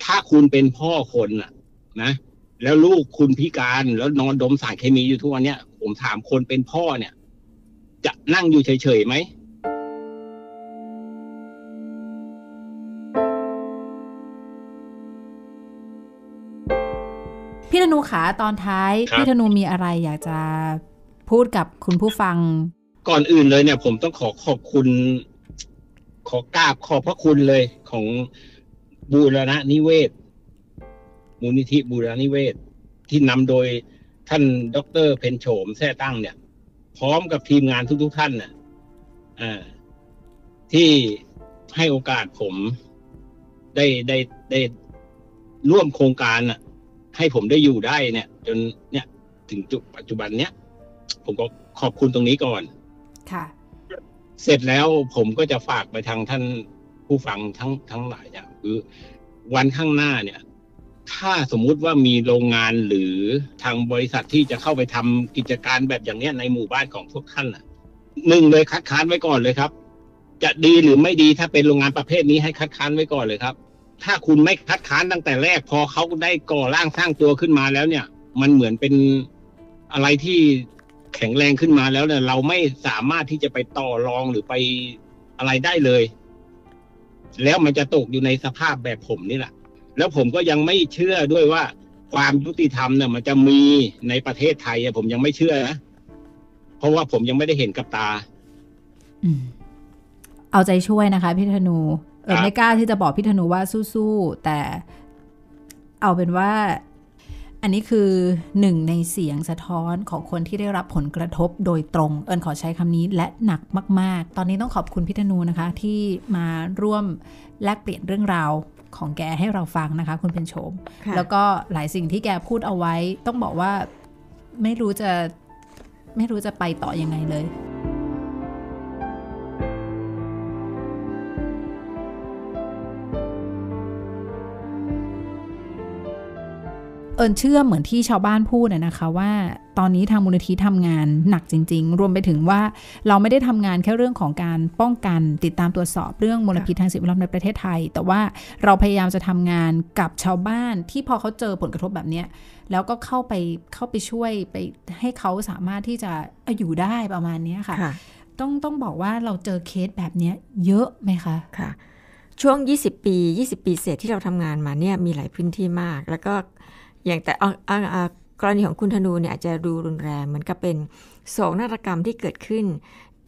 A: ถ้าคุณเป็นพ่อคนอ่ะนะ แล้วลูกคุณพิการแล้วนอนดมสารเคมีอยู่ทุกวันเนี้ยผมถามคนเป็นพ่อเนี่ย จะนั่งอยู่เฉยๆไหม
B: ขาตอนท้ายพี่ธนูมีอะไรอยากจะพูดกับคุณผู้ฟัง
A: ก่อนอื่นเลยเนี่ยผมต้องขอขอบคุณ ขอกราบขอบพระคุณเลย ของบูรณะนิเวศ มูลนิธิบูรณะนิเวศ ที่นำโดยท่านดรเพนโฉมแท่ตั้งเนี่ย พร้อมกับทีมงานทุก ๆ ท่านน่ะที่ให้โอกาสผม ได้ได้ได้ร่วมโครงการน่ะให้ผมได้อยู่ได้เนี่ย จนเนี่ย ถึงจุปัจจุบันเนี้ยผมก็ขอบคุณตรงนี้ก่อนค่ะเสร็จแล้วผมก็จะฝากไปทางท่านผู้ฟังทั้งทั้งหลายเนี่ยคือวันข้างหน้าเนี่ย ถ้าสมมุติว่ามีโรงงานหรือทางบริษัทที่จะเข้าไปทำกิจการแบบอย่างเนี้ยในหมู่บ้านของพวกท่านน่ะหนึ่งเลยคัดค้านไว้ก่อนเลยครับ จะดีหรือไม่ดีถ้าเป็นโรงงานประเภทนี้ให้คัดค้านไว้ก่อนเลยครับถ้าคุณไม่คัดค้านตั้งแต่แรกพอเขาได้ก่อร่างสร้างตัวขึ้นมาแล้วเนี่ย มันเหมือนเป็นอะไรที่แข็งแรงขึ้นมาแล้วเนี่ยเราไม่สามารถที่จะไปต่อรองหรือไปอะไรได้เลย แล้วมันจะตกอยู่ในสภาพแบบผมนี่แหละแล้วผมก็ยังไม่เชื่อด้วยว่าความยุติธรรมเนี่ยมันจะมีในประเทศไทยผมยังไม่เชื่อนะเพราะว่าผมยังไม่ได้เห็นกับตาเอ
B: าใจช่วยนะคะพี่ธนูไม่กล้าที่จะบอกพี่ธนูว่าสู้ ๆ แต่เอาเป็นว่าอันนี้คือหนึ่งในเสียงสะท้อนของคนที่ได้รับผลกระทบโดยตรงเอิญขอใช้คำนี้และหนักมาก ๆ ตอนนี้ต้องขอบคุณพี่ธนูนะคะ ที่มาร่วมแลกเปลี่ยนเรื่องราวของแกให้เราฟังนะคะ คุณเป็นโชม แล้วก็หลายสิ่งที่แกพูดเอาไว้ต้องบอกว่าไม่รู้จะไม่รู้จะไปต่ออยังไงเลยอิญเชื่อเหมือนที่ชาวบ้านพูดนะคะ ว่า ตอนนี้ทางมูลนิธิทำงานหนักจริง ๆรวมไปถึงว่าเราไม่ได้ทำงานแค่เรื่องของการป้องกันติดตามตรวจสอบ เรื่องมลพิษทางสิ่งแวดล้อมในประเทศไทย แต่ว่าเราพยายามจะทำงานกับชาวบ้านที่พอเขาเจอผลกระทบแบบนี้แล้วก็เข้าไปเข้าไปช่วยไปให้เขาสามารถที่จะอยู่ได้ประมาณนี้ค่ะคะต้องต้องบอกว่าเราเจอเคสแบบนี้เยอะไหมคะค่ะ
C: ช่วง 20 ปี 20 ปีเศษที่เราทำงานมาเนี่ยมีหลายพื้นที่มากแล้วก็อย่างแต่กรณีของคุณธนูเนี่ยอาจจะดูรุนแรง เหมือนกับเป็นโศกนาฏกรรมที่เกิดขึ้น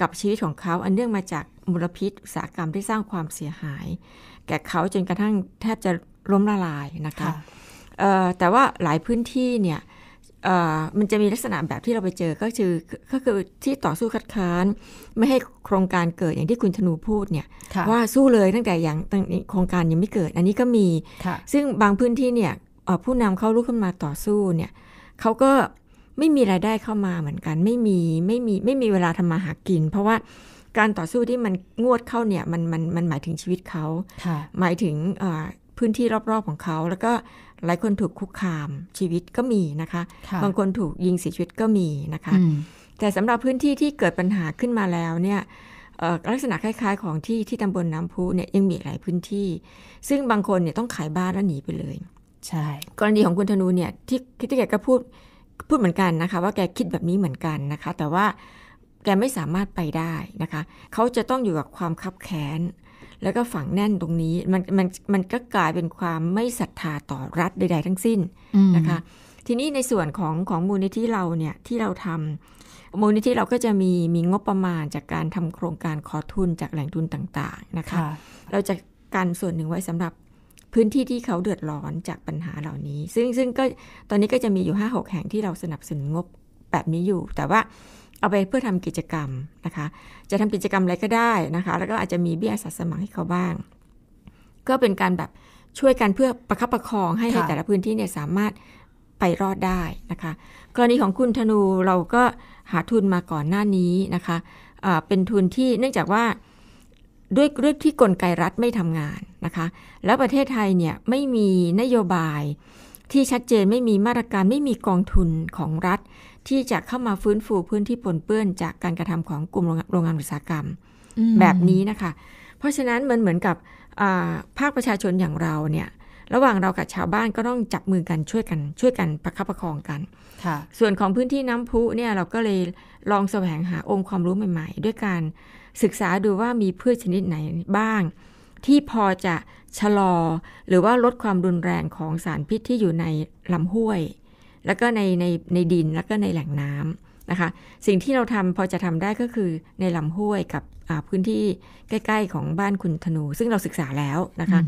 C: กับชีวิตของเขา อันเนื่องมาจากมลพิษ อุตสาหกรรมที่สร้างความเสียหาย แก่เขาจนกระทั่งแทบจะล้มละลายนะคะะแต่ว่าหลายพื้นที่เนี่ยมันจะมีลักษณะแบบที่เราไปเจอก็คือก็คือที่ต่อสู้คัดค้าน ไม่ให้โครงการเกิดอย่างที่คุณธนูพูดเนี่ยว่าสู้เลยตั้งแต่อย่างโครงการยังไม่เกิด อันนี้ก็มีซึ่งบางพื้นที่เนี่ยผู้นำเขาลุกขึ้นมาต่อสู้เนี่ยเขาก็ไม่มีรายได้เข้ามาเหมือนกัน ไม่มี ไม่มี ไม่มีเวลาทำมาหากิน เพราะว่าการต่อสู้ที่มันงวดเข้าเนี่ย มัน มันมันหมายถึงชีวิตเขา หมายถึงพื้นที่รอบๆของเขา แล้วก็หลายคนถูกคุกคามชีวิตก็มีนะคะคะบางคนถูกยิงเสียชีวิตก็มีนะคะแต่สำหรับพื้นที่ที่เกิดปัญหาขึ้นมาแล้วเนี่ยลักษณะคล้ายๆ ของที่ ที่ตำบลน้ำพุเนี่ยยังมีหลายพื้นที่ ซึ่งบางคนเนี่ยต้องขายบ้านแล้วหนีไปเลยใช่กรณีของคุณธนูเนี่ยที่ที่แกก็พูดพูดเหมือนกันนะคะว่าแกคิดแบบนี้เหมือนกันนะคะแต่ว่าแกไม่สามารถไปได้นะคะเขาจะต้องอยู่กับความคับแค้นแล้วก็ฝังแน่นตรงนี้มันมันมันก็กลายเป็นความไม่ศรัทธาต่อรัฐใดๆ ทั้งสิ้นนะคะ ทีนี้ในส่วนของของมูลนิธิเราเนี่ยที่เราทำมูลนิธิเราก็จะมีมีงบประมาณจากการทำโครงการขอทุนจากแหล่งทุนต่างๆนะคะ เราจะกันส่วนหนึ่งไว้สำหรับพื้นที่ที่เขาเดือดร้อนจากปัญหาเหล่านี้ ซึ่งซึ่งก็ตอนนี้ก็จะมีอยู่ 5-6 แห่งที่เราสนับสนุนงบแบบนี้อยู่ แต่ว่าเอาไปเพื่อทำกิจกรรมนะคะจะทำกิจกรรมอะไรก็ได้นะคะแล้วก็อาจจะมีเบี้ยอาสาสมัครให้เขาบ้าง ก็เป็นการแบบช่วยกันเพื่อประคับประคองให้ใแต่ละพื้นที่เนี่ยสามารถไปรอดได้นะคะกรณีของคุณธนูเราก็หาทุนมาก่อนหน้านี้นะคะะเป็นทุนที่เนื่องจากว่าด้วยเรื่องที่กลไกรัฐไม่ทำงานนะคะแล้วประเทศไทยเนี่ยไม่มีนโยบายที่ชัดเจนไม่มีมาตรการไม่มีกองทุนของรัฐ ที่จะเข้ามาฟื้นฟูพื้นที่ปนเปื้อนจากการกระทำของกลุ่มโรงงานอุตสาหกรรมแบบนี้นะคะเพราะฉะนั้นมันเหมือนกับภาคประชาชนอย่างเราเนี่ยระหว่างเรากับชาวบ้านก็ต้องจับมือกันช่วยกัน ช่วยกันประคับประคองกันส่วนของพื้นที่น้ำพุเนี่ยเราก็เลยลองแสวงหาองค์ความรู้ใหม่ ๆ ด้วยการศึกษาดูว่ามีพืชชนิดไหนบ้างที่พอจะชะลอหรือว่าลดความรุนแรงของสารพิษที่อยู่ในลำห้วย แล้วก็ในในในดินแล้วก็ในแหล่งน้ำนะคะ สิ่งที่เราทำพอจะทำได้ก็คือในลำห้วยกับพื้นที่ใกล้ ๆ ของบ้านคุณธนู ซึ่งเราศึกษาแล้วนะคะ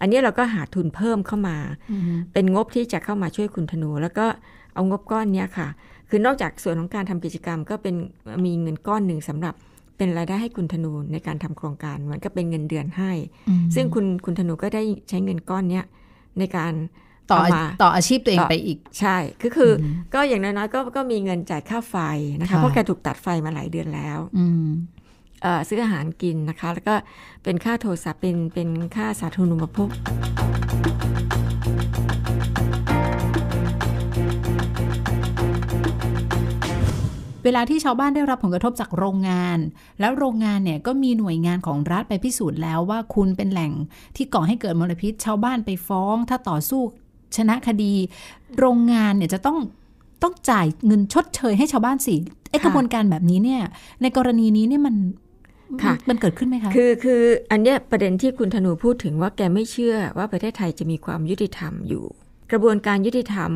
C: อันนี้เราก็หาทุนเพิ่มเข้ามา เป็นงบที่จะเข้ามาช่วยคุณธนู แล้วก็เอางบก้อนนี้ค่ะ คือนอกจากส่วนของการทำกิจกรรม ก็เป็นมีเงินก้อนหนึ่งสำหรับเป็นรายได้ให้คุณธนูในการทำโครงการเหมือนกับเป็นเงินเดือนให้ ซึ่งคุณคุณธนูก็ได้ใช้เงินก้อนเนี้ยในการต่อต่ออาชีพตัวเองไปอีกใช่ ก็คือก็อย่างน้อยๆก็ก็มีเงินจ่ายค่าไฟนะคะเพราะแกถูกตัดไฟมาหลายเดือนแล้วเซื้ออาหารกินนะคะ แล้วก็เป็นค่าโทรศัพท์เป็นเป็นค่าสาธารณูปโภค
B: เวลาที่ชาวบ้านได้รับผลกระทบจากโรงงาน แล้วโรงงานเนี่ยก็มีหน่วยงานของรัฐไปพิสูจน์แล้วว่าคุณเป็นแหล่งที่ก่อให้เกิดมลพิษชาวบ้านไปฟ้อง ถ้าต่อสู้ชนะคดี โรงงานเนี่ยจะต้องต้องจ่ายเงินชดเชยให้ชาวบ้านสิไอ้กระบวนการแบบนี้เนี่ย ในกรณีนี้เนี่ยมันค่ะมันเกิดขึ้นไหมคะคือ
D: ค
C: ืออันเนี้ยประเด็นที่คุณธนูพูดถึงว่าแกไม่เชื่อว่าประเทศไทยจะมีความยุติธรรมอยู่ กระบวนการยุติธรรม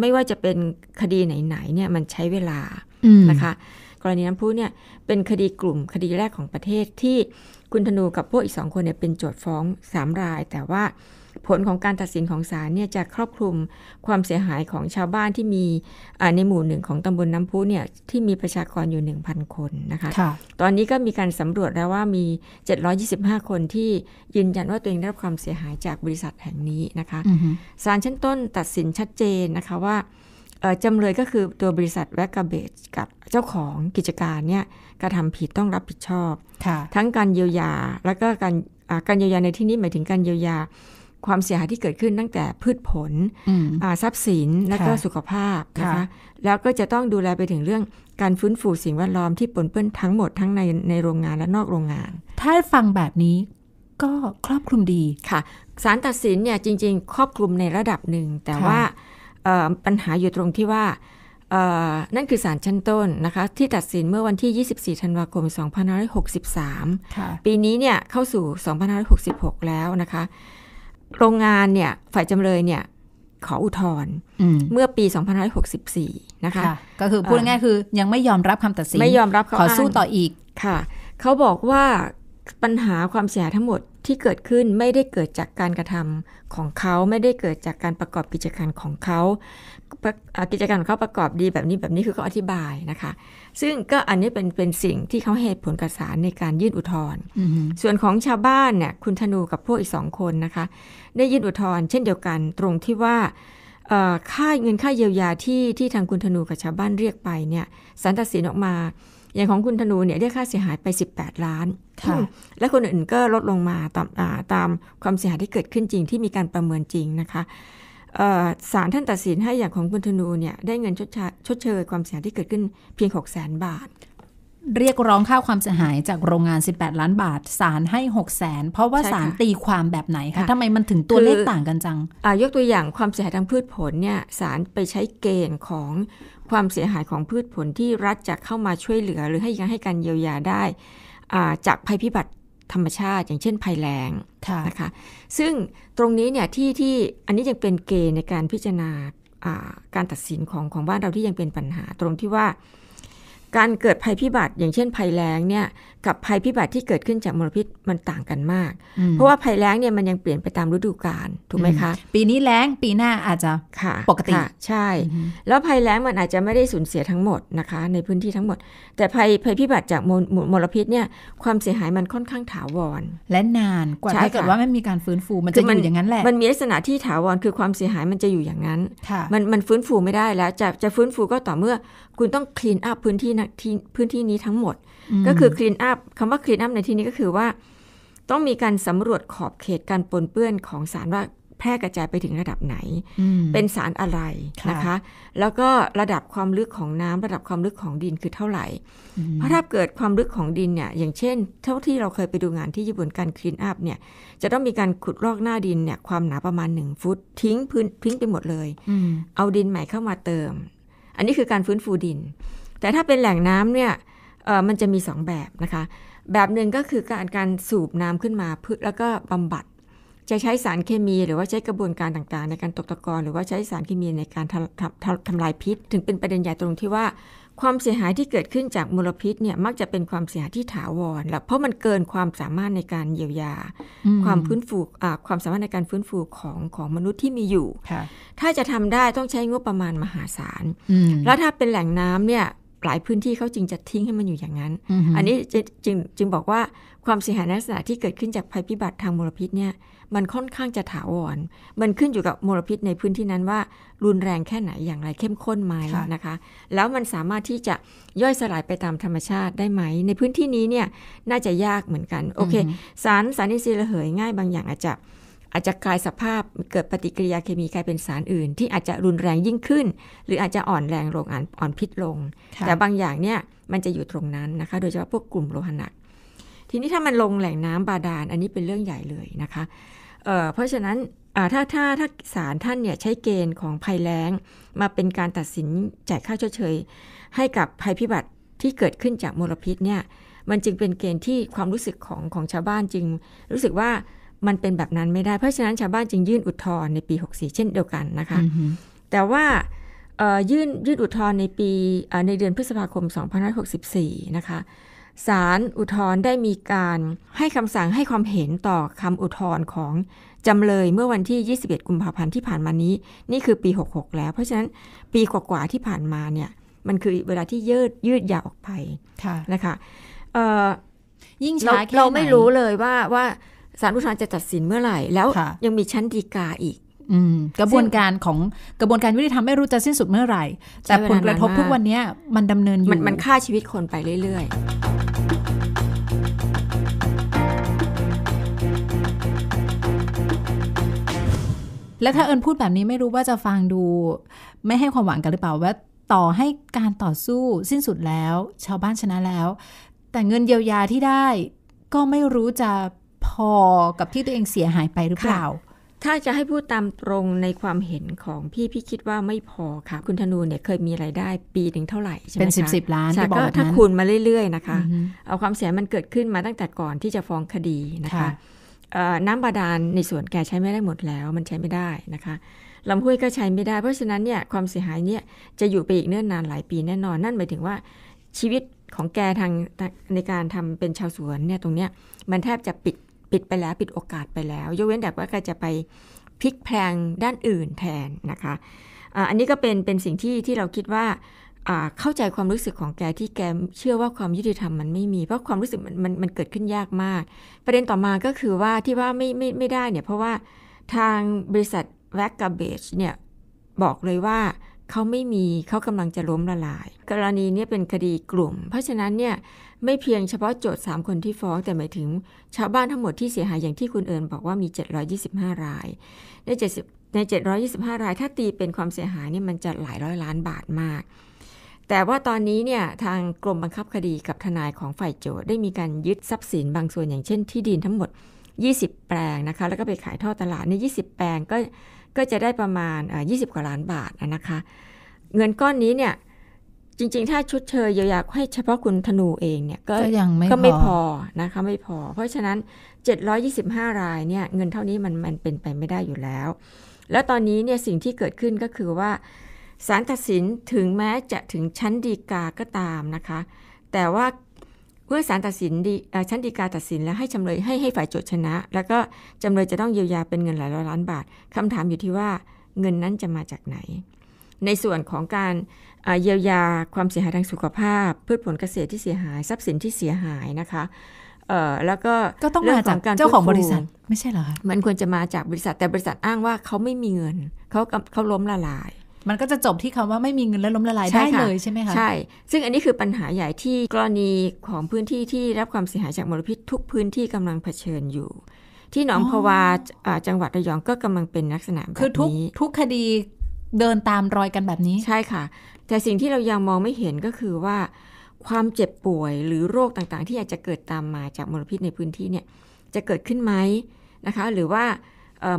C: ไม่ว่าจะเป็นคดีไหนๆเนี่ยมันใช้เวลานะคะ กรณีน้ำพุเนี่ยเป็นคดีกลุ่มคดีแรกของประเทศที่คุณธนูกับพวกอีกสองคนเนี่ยเป็นโจทย์ฟ้องสามราย แต่ว่าผลของการตัดสินของศาลเนี่ยจะครอบคลุมความเสียหายของชาวบ้านที่มีในหมู่หนึ่งของตำบลน้ำพุเนี่ยที่มีประชากรอยู่ 1,000 คนนะคะคะตอนนี้ก็มีการสำรวจแล้วว่ามี 725 คนที่ยืนยันว่าตัวเอง ได้รับความเสียหายจากบริษัทแห่งนี้นะคะศาลชั้นต้นตัดสินชัดเจนนะคะว่าจำเลยก็คือตัวบริษัทแวกกาเบชกับเจ้าของกิจการเนี่ยกระทำผิดต้องรับผิดชอบ ทั้งการเยียวยา แล้วก็การการเยียวยาในที่นี้หมายถึงการเยียวยาความเสียหายที่เกิดขึ้นตั้งแต่พืชผลทรัพย์สินและก็สุขภาพนะคะแล้วก็จะต้องดูแลไปถึงเรื่องการฟื้นฟูสิ่งแวดล้อมที่ปนเปื้อนทั้งหมดทั้งในในโรงงานและนอกโรงงาน ถ
B: ้าฟังแบบนี้ก็ครอบคลุมดี
C: ค่ะ สารตัดสินเนี่ยจริงๆ ครอบคลุมในระดับหนึ่ง แต่ว่าปัญหาอยู่ตรงที่ว่านั่นคือสารชั้นต้นนะคะ ที่ตัดสินเมื่อวันที่ 24 ธันวาคม
D: 2563
C: ปีนี้เนี่ยเข้าสู่2566 แล้วนะคะโรงงานเนี่ยฝ่ายจำเลยเนี่ยขออุทธรณ์เมื่อปี2564นะคะคะก็คือพูดง่ายคือยังไม่ยอมรับคำตัดสินไม่ยอมรับขอขอสู้ต่ออีกค่ะเขาบอกว่าปัญหาความเสียหายทั้งหมดที่เกิดขึ้นไม่ได้เกิดจากการกระทำของเขาไม่ได้เกิดจากการประกอบกิจการของเขา กิจการของเขาประกอบดีแบบนี้แบบนี้คือเขาอธิบายนะคะ ซึ่งก็อันนี้เป็นเป็นสิ่งที่เขาเหตุผลกระสารในการยื่นอุทธรณ์ส่วนของชาวบ้านเนี่ยคุณธนูกับพวกอีกสองคนนะคะได้ยื่นอุทธรณ์เช่นเดียวกันตรงที่ว่าค่าเงินค่าเยียวยาที่ที่ทางคุณธนูกับชาวบ้านเรียกไปเนี่ยสารตัดสินออกมาอย่างของคุณธนูเนี่ยเรียกค่าเสียหายไป 18 ล้านค่ะและคนอื่นก็ลดลงมาตามตามความเสียหายที่เกิดขึ้นจริงที่มีการประเมินจริงนะคะศาลท่านตัดสินให้อย่างของคุณธนูเนี่ยได้เงินชดเชยความเสียหายที่เกิดขึ้น เพียง6 0 0 0 0 บาท
B: เรียกร้องค่าความเสียหายจากโรงงาน 18 ล้านบาท ศาลให้6 0 0แสนเพราะว่าศาลตีความแบบไหนคะทำไมมันถึงตัวเลขต่างกันจัง
C: ยกตัวอย่างความเสียหายทางพืชผลเนี่ยศาลไปใช้เกณฑ์ของความเสียหายของพืชผลที่รัฐจะเข้ามาช่วยเหลือ หรือให้ยังให้การเยียวยาได้ จากภัยพิบัติธรรมชาติ อย่างเช่น ภัยแล้งนะคะซึ่งตรงนี้เนี่ยที่ที่อันนี้ยังเป็นเกณฑ์ในการพิจารณาการตัดสินของของบ้านเราที่ยังเป็นปัญหา ตรงที่ว่าการเกิดภัยพิบัติ อย่างเช่น ภัยแล้งเนี่ยกับภัยพิบัติที่เกิดขึ้นจากมลพิษมันต่างกันมาก เพราะว่าภัยแล้งเนี่ยมันยังเปลี่ยนไปตามฤดูกาลถูกไหมคะปีนี้แล้งปีหน้าอาจจะะปกติใช่ แล้วภัยแล้งมันอาจจะไม่ได้สูญเสียทั้งหมดนะคะ ในพื้นที่ทั้งหมด แต่ภัยภัยพิบัติจากมลพิษเนี่ยความเสียหายมันค่อนข้าง
B: ถาวร และนานกว่าถ้าเกิดว่าไม่มีการฟื้นฟูมันจะอยู่อย่างนั้นแหละมัน
C: มีลักษณะที่ถาวรคือความเสียหายมันจะอยู่อย่างนั้นมันมันฟื้นฟูไม่ได้แล้ว จะจะฟื้นฟูก็ต่อเมื่อคุณต้องคลีนอัพพื้นที่ที่พื้นที่นี้ทั้งหมดก็คือคลีนอัพาคำว่าคลีนอัพในที่นี้ก็คือว่าต้องมีการสำรวจขอบเขตการปนเปื้อนของสารว่าแพร่กระจายไปถึงระดับไหน เป็นสารอะไรนะคะ แล้วก็ระดับความลึกของน้ำ ระดับความลึกของดินคือเท่าไหร่ เพราะถ้าเกิดความลึกของดินเนี่ยอย่างเช่นเท่าที่เราเคยไปดูงานที่ญี่ปุ่นการคลีนอัพเนี่ยจะต้องมีการขุดลอกหน้าดินเนี่ยความหนาประมาณหนึ่งฟุตทิ้งพื้นทิ้งไปหมดเลย เอาดินใหม่เข้ามาเติม อันนี้คือการฟื้นฟูดิน แต่ถ้าเป็นแหล่งน้ำเนี่ยมันจะมี2แบบนะคะ แบบหนึ่งก็คือการการสูบน้ำขึ้นมาพืแล้วก็บำบัด จะใช้สารเคมีหรือว่าใช้กระบวนการต่างๆ ในการตกตะกอนหรือว่าใช้สารเคมีในการทำทำทำทำลายพิษ ถึงเป็นประเด็นใหญ่ตรงที่ว่าความเสียหายที่เกิดขึ้นจากมลพิษเนี่ยมักจะเป็นความเสียหายที่ถาวรและเพราะมันเกินความสามารถในการเยียวยา ความฟื้นฟูความสามารถในการฟื้นฟูของของมนุษย์ที่มีอยู่ ถ้าจะทำได้ต้องใช้งบประมาณมหาศาล แล้วถ้าเป็นแหล่งน้ำเนี่ยหลายพื้นที่เขาจึงจะทิ้งให้มันอยู่อย่างนั้น อันนี้จึงจึงบอกว่าความเสียหายในลักษณะที่เกิดขึ้นจากภัยพิบัติทางมลพิษเนี่ย มันค่อนข้างจะถาวร มันขึ้นอยู่กับมลพิษในพื้นที่นั้นว่ารุนแรงแค่ไหน อย่างไรเข้มข้นไหมนะคะ แล้วมันสามารถที่จะย่อยสลายไปตามธรรมชาติได้ไหม ในพื้นที่นี้เนี่ยน่าจะยากเหมือนกัน โอเค สารสารนินทียระเหยง่ายบางอย่างอาจจะอาจจะกลายสภาพเกิดปฏิกิริยาเคมีกลายเป็นสารอื่น ที่อาจจะรุนแรงยิ่งขึ้น หรืออาจจะอ่อนแรงลงอ่อนพิษลง แต่บางอย่างเนี่ยมันจะอยู่ตรงนั้นนะคะโดยเฉพาะพวกกลุ่มโลหะหนักทีนี้ถ้ามันลงแหล่งน้ำบาดาล อันนี้เป็นเรื่องใหญ่เลยนะคะเเพราะฉะนั้นถ้าถ้าถ้าสารท่านเนี่ยใช้เกณฑ์ของภัยแล้ง มาเป็นการตัดสินจ่ายค่าชดเชยให้กับภัยพิบัติที่เกิดขึ้นจากมลพิษเนี่ยมันจึงเป็นเกณฑ์ที่ความรู้สึกของของชาวบ้านจึงรู้สึกว่ามันเป็นแบบนั้นไม่ได้ เพราะฉะนั้นชาวบ้านจึงยื่นอุทธรณ์ในปี 64 เช่นเดียวกันนะคะ แต่ว่ายื่นยื่นอุทธรณ์ในปีในเดือนพฤษภาคม2564 นะคะ ศาลอุทธรณ์ได้มีการให้คำสั่งให้ความเห็นต่อคำอุทธรณ์ของจำเลยเมื่อวันที่ 21กุมภาพันธ์ที่ผ่านมานี้ นี่คือปี66แล้ว เพราะฉะนั้นปีกว่าๆที่ผ่านมาเนี่ย มันคือเวลาที่ยืดยืดยาวออกไปะนะคะ
B: ยิ่งช้าเราไม่ร
C: ู้เลยว่าว่าศาลอุทธรณ์จะตัดสินเมื่อไหร่ แล้วยังมีชั้นฎีกาอีก
B: กระบวนการของกระบวนการยุติธรรมไม่รู้จะสิ้นสุดเมื่อไหร่ แต่ผลกระทบทุกวันนี้มันดำเนินอยู่ มันฆ่าชีวิตคนไปเรื่อยๆ และถ้าเอิญพูดแบบนี้ไม่รู้ว่าจะฟังดู ไม่ให้ความหวังกันหรือเปล่าว่าต่อให้การต่อสู้สิ้นสุดแล้ว ชาวบ้านชนะแล้ว แต่เงินเยียวยาที่ได้ก็ไม่รู้จะพอกับที่ตัวเองเสียหายไปหรือเปล่า
C: ถ้าจะให้พูดตามตรงในความเห็นของพี่พี่คิดว่าไม่พอค่ะคุณธนูเนี่ยเคยมีไรายได้ปีหนึ่งเท่าไหร่ใช่ไหมคะ เป็นสิบสิบล้านแต่ก็ถ้าคูณมาเรื่อยๆ นะคะ เอาความเสียมันเกิดขึ้นมาตั้งแต่ก่อนที่จะฟ้องคดีนะคะ น้ำบาดาลในส่วนแกใช้ไม่ได้หมดแล้ว มันใช้ไม่ได้นะคะ ลำห้วยก็ใช้ไม่ได้เพราะฉะนั้นเนี่ยความเสียหายเนี่ยจะอยู่ไปอีกเนิ่นนานหลายปีแน่นอนนั่นหมายถึงว่าชีวิตของแกทางในการทำเป็นชาวสวนเนี่ยตรงเนี้ยมันแทบจะปิดปิดไปแล้วปิดโอกาสไปแล้วยกเว้นแต่ว่าแกจะไปพลิกแพลงด้านอื่นแทนนะคะอันนี้ก็เป็นเป็นสิ่งที่ที่เราคิดว่าเข้าใจความรู้สึกของแกที่แกเชื่อว่าความยุติธรรมมันไม่มีเพราะความรู้สึกมันมันมันเกิดขึ้นยากมาก ประเด็นต่อมาก็คือว่าที่ว่าไม่ไม่ไม่ได้เนี่ยเพราะว่าทางบริษัทแวกกาเบชเนี่ยบอกเลยว่าเขาไม่มีเขากำลังจะล้มละลายกรณีนี้เป็นคดีกลุ่ม เพราะฉะนั้นเนี่ยไม่เพียงเฉพาะโจทย์3คนที่ฟ้อง แต่หมายถึงชาวบ้านทั้งหมดที่เสียหายอย่างที่คุณเอิญบอกว่ามี 725 ราย ใน70ใน 725 รายถ้าตีเป็นความเสียหายเนี่ยมันจะหลายร้อยล้านบาทมาก แต่ว่าตอนนี้เนี่ยทางกรมบังคับคดีกับทนายของฝ่ายโจทได้มีการยึดทรัพย์สินบางส่วน อย่างเช่น ที่ดินทั้งหมด 20 แปลงนะคะแล้วก็ไปขายท่อตลาดใน 20 แปลงก็ก็จะได้ประมาณ 20 กว่าล้านบาทนะคะ เงินก้อนนี้เนี่ย จริงๆ ถ้าชดเชยเยียวยาให้เฉพาะคุณธนูเองเนี่ย ก็ยังไม่พอ นะคะไม่พอ เพราะฉะนั้น 725 รายเนี่ย เงินเท่านี้มันมันเป็นไปไม่ได้อยู่แล้ว แล้วตอนนี้เนี่ย สิ่งที่เกิดขึ้นก็คือว่า สารตัดสินถึงแม้จะถึงชั้นดีกาก็ตามนะคะ แต่ว่าเมื่อศาลตัดสินดีชั้นฎีกาตัดสินแล้วให้จำเลยให้ให้ฝ่ายโจทชนะ แล้วก็จำเลยจะต้องเยียวยาเป็นเงินหลายร้อยล้านบาทคำถามอยู่ที่ว่าเงินนั้นจะมาจากไหน ในส่วนของการเยียวยาความเสียหายทางสุขภาพพืชผลเกษตรที่เสียหายทรัพย์สินที่เสียหายนะคะแล้วก็ก็ต้องมาจากเจ้าของบริษัทไม่ใช่เหรอคะมันควรจะมาจากบริษัทแต่บริษัทอ้างว่าเขาไม่มีเงินเขาเขาล้มละลาย
B: มันก็จะจบที่คำว่าไม่มีเงินและล้มละลายได้เลยใช่ไหมคะใช่
C: ซึ่งอันนี้คือปัญหาใหญ่ที่กรณีของพื้นที่ที่รับความเสียหายจากมลพิษทุกพื้นที่กำลังเผชิญอยู่ ที่หนองพวาจังหวัดระยองก็กำลังเป็นลักษณะแบบนี้ทุกคดีเดินตามรอยกันแบบนี้ใช่ค่ะ แต่สิ่งที่เรายังมองไม่เห็นก็คือว่าความเจ็บป่วยหรือโรคต่างๆ ที่อาจจะเกิดตามมาจากมลพิษในพื้นที่เนี่ยจะเกิดขึ้นไหมนะคะ หรือว่า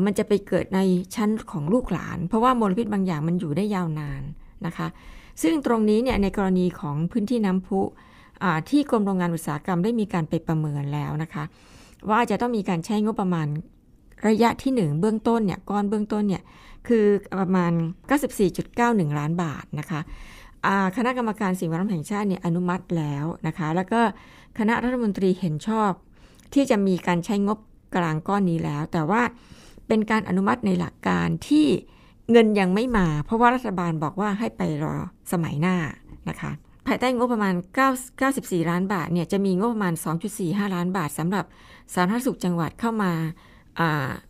C: มันจะไปเกิดในชั้นของลูกหลาน เพราะว่ามลพิษบางอย่างมันอยู่ได้ยาวนานนะคะ ซึ่งตรงนี้เนี่ยในกรณีของพื้นที่น้ำพุที่กรมโรงงานอุตสาหกรรมได้มีการไปประเมินแล้วนะคะ ว่าจะต้องมีการใช้งบประมาณระยะที่ 1 เบื้องต้นเนี่ยก้อนเบื้องต้นเนี่ยคือประมาณ 94.91 ล้านบาทนะคะ คณะกรรมการสิ่งแวดล้อมแห่งชาติเนี่ยอนุมัติแล้วนะคะ แล้วก็คณะรัฐมนตรีเห็นชอบ ที่จะมีการใช้งบกลางก้อนนี้แล้ว แต่ว่าเป็นการอนุมัติในหลักการที่เงินยังไม่มา เพราะว่ารัฐบาลบอกว่าให้ไปรอสมัยหน้านะคะภายใต้งบประมาณ 9 94ล้านบาทเนี่ยจะมีงบประมาณ 2.45 ล้านบาทสำหรับสาธารณสุขจังหวัดเข้ามา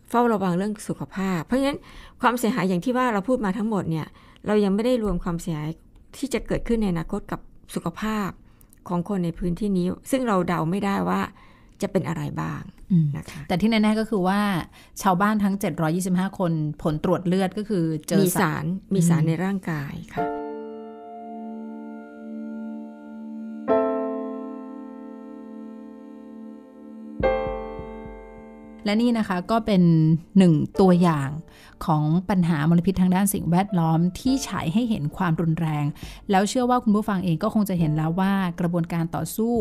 C: เฝ้าระวังเรื่องสุขภาพ เพราะฉะนั้นความเสียหายอย่างที่ว่าเราพูดมาทั้งหมดเนี่ยเรายังไม่ได้รวมความเสียหายที่จะเกิดขึ้นในอนาคตกับสุขภาพของคนในพื้นที่นี้ซึ่งเราเดาไม่ได้ว่าจะเป็นอะไรบ้า
B: งนะคะแต่ที่แน่ๆ ก็คือว่าชาวบ้านทั้ง 725 คนผลตรวจเลือดก็คือ เจอสาร มีสารในร่างกายค่ะและนี่นะคะ ก็เป็นหนึ่งตัวอย่างของปัญหามลพิษทางด้านสิ่งแวดล้อมที่ฉายให้เห็นความรุนแรง แล้วเชื่อว่าคุณผู้ฟังเองก็คงจะเห็นแล้วว่ากระบวนการต่อสู้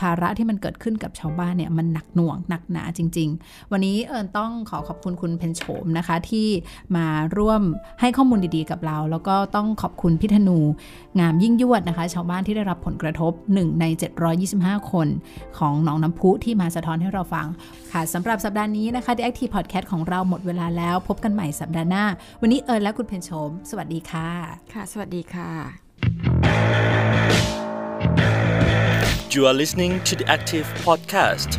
B: ภาระที่มันเกิดขึ้นกับชาวบ้านเนี่ยมันหนักหน่วงหนักหนาจริง ๆ วันนี้เอิญต้องขอขอบคุณคุณเพนโฉมนะคะ ที่มาร่วมให้ข้อมูลดีๆกับเรา แล้วก็ต้องขอบคุณพิธนู งามยิ่งยวดนะคะชาวบ้านที่ได้รับผลกระทบ1ใน725 คนของหนองน้ำพุที่มาสะท้อนให้เราฟังค่ะสำหรับสัปดาห์์นี้นะคะ The Active Podcast ของเราหมดเวลาแล้วพบกันใหม่สัปดาห์หน้า วันนี้เอิร์น และคุณเพนโชม สวัสดีค่ะ ค่ะ สวัสดีค่ะ
A: You are listening to the Active Podcast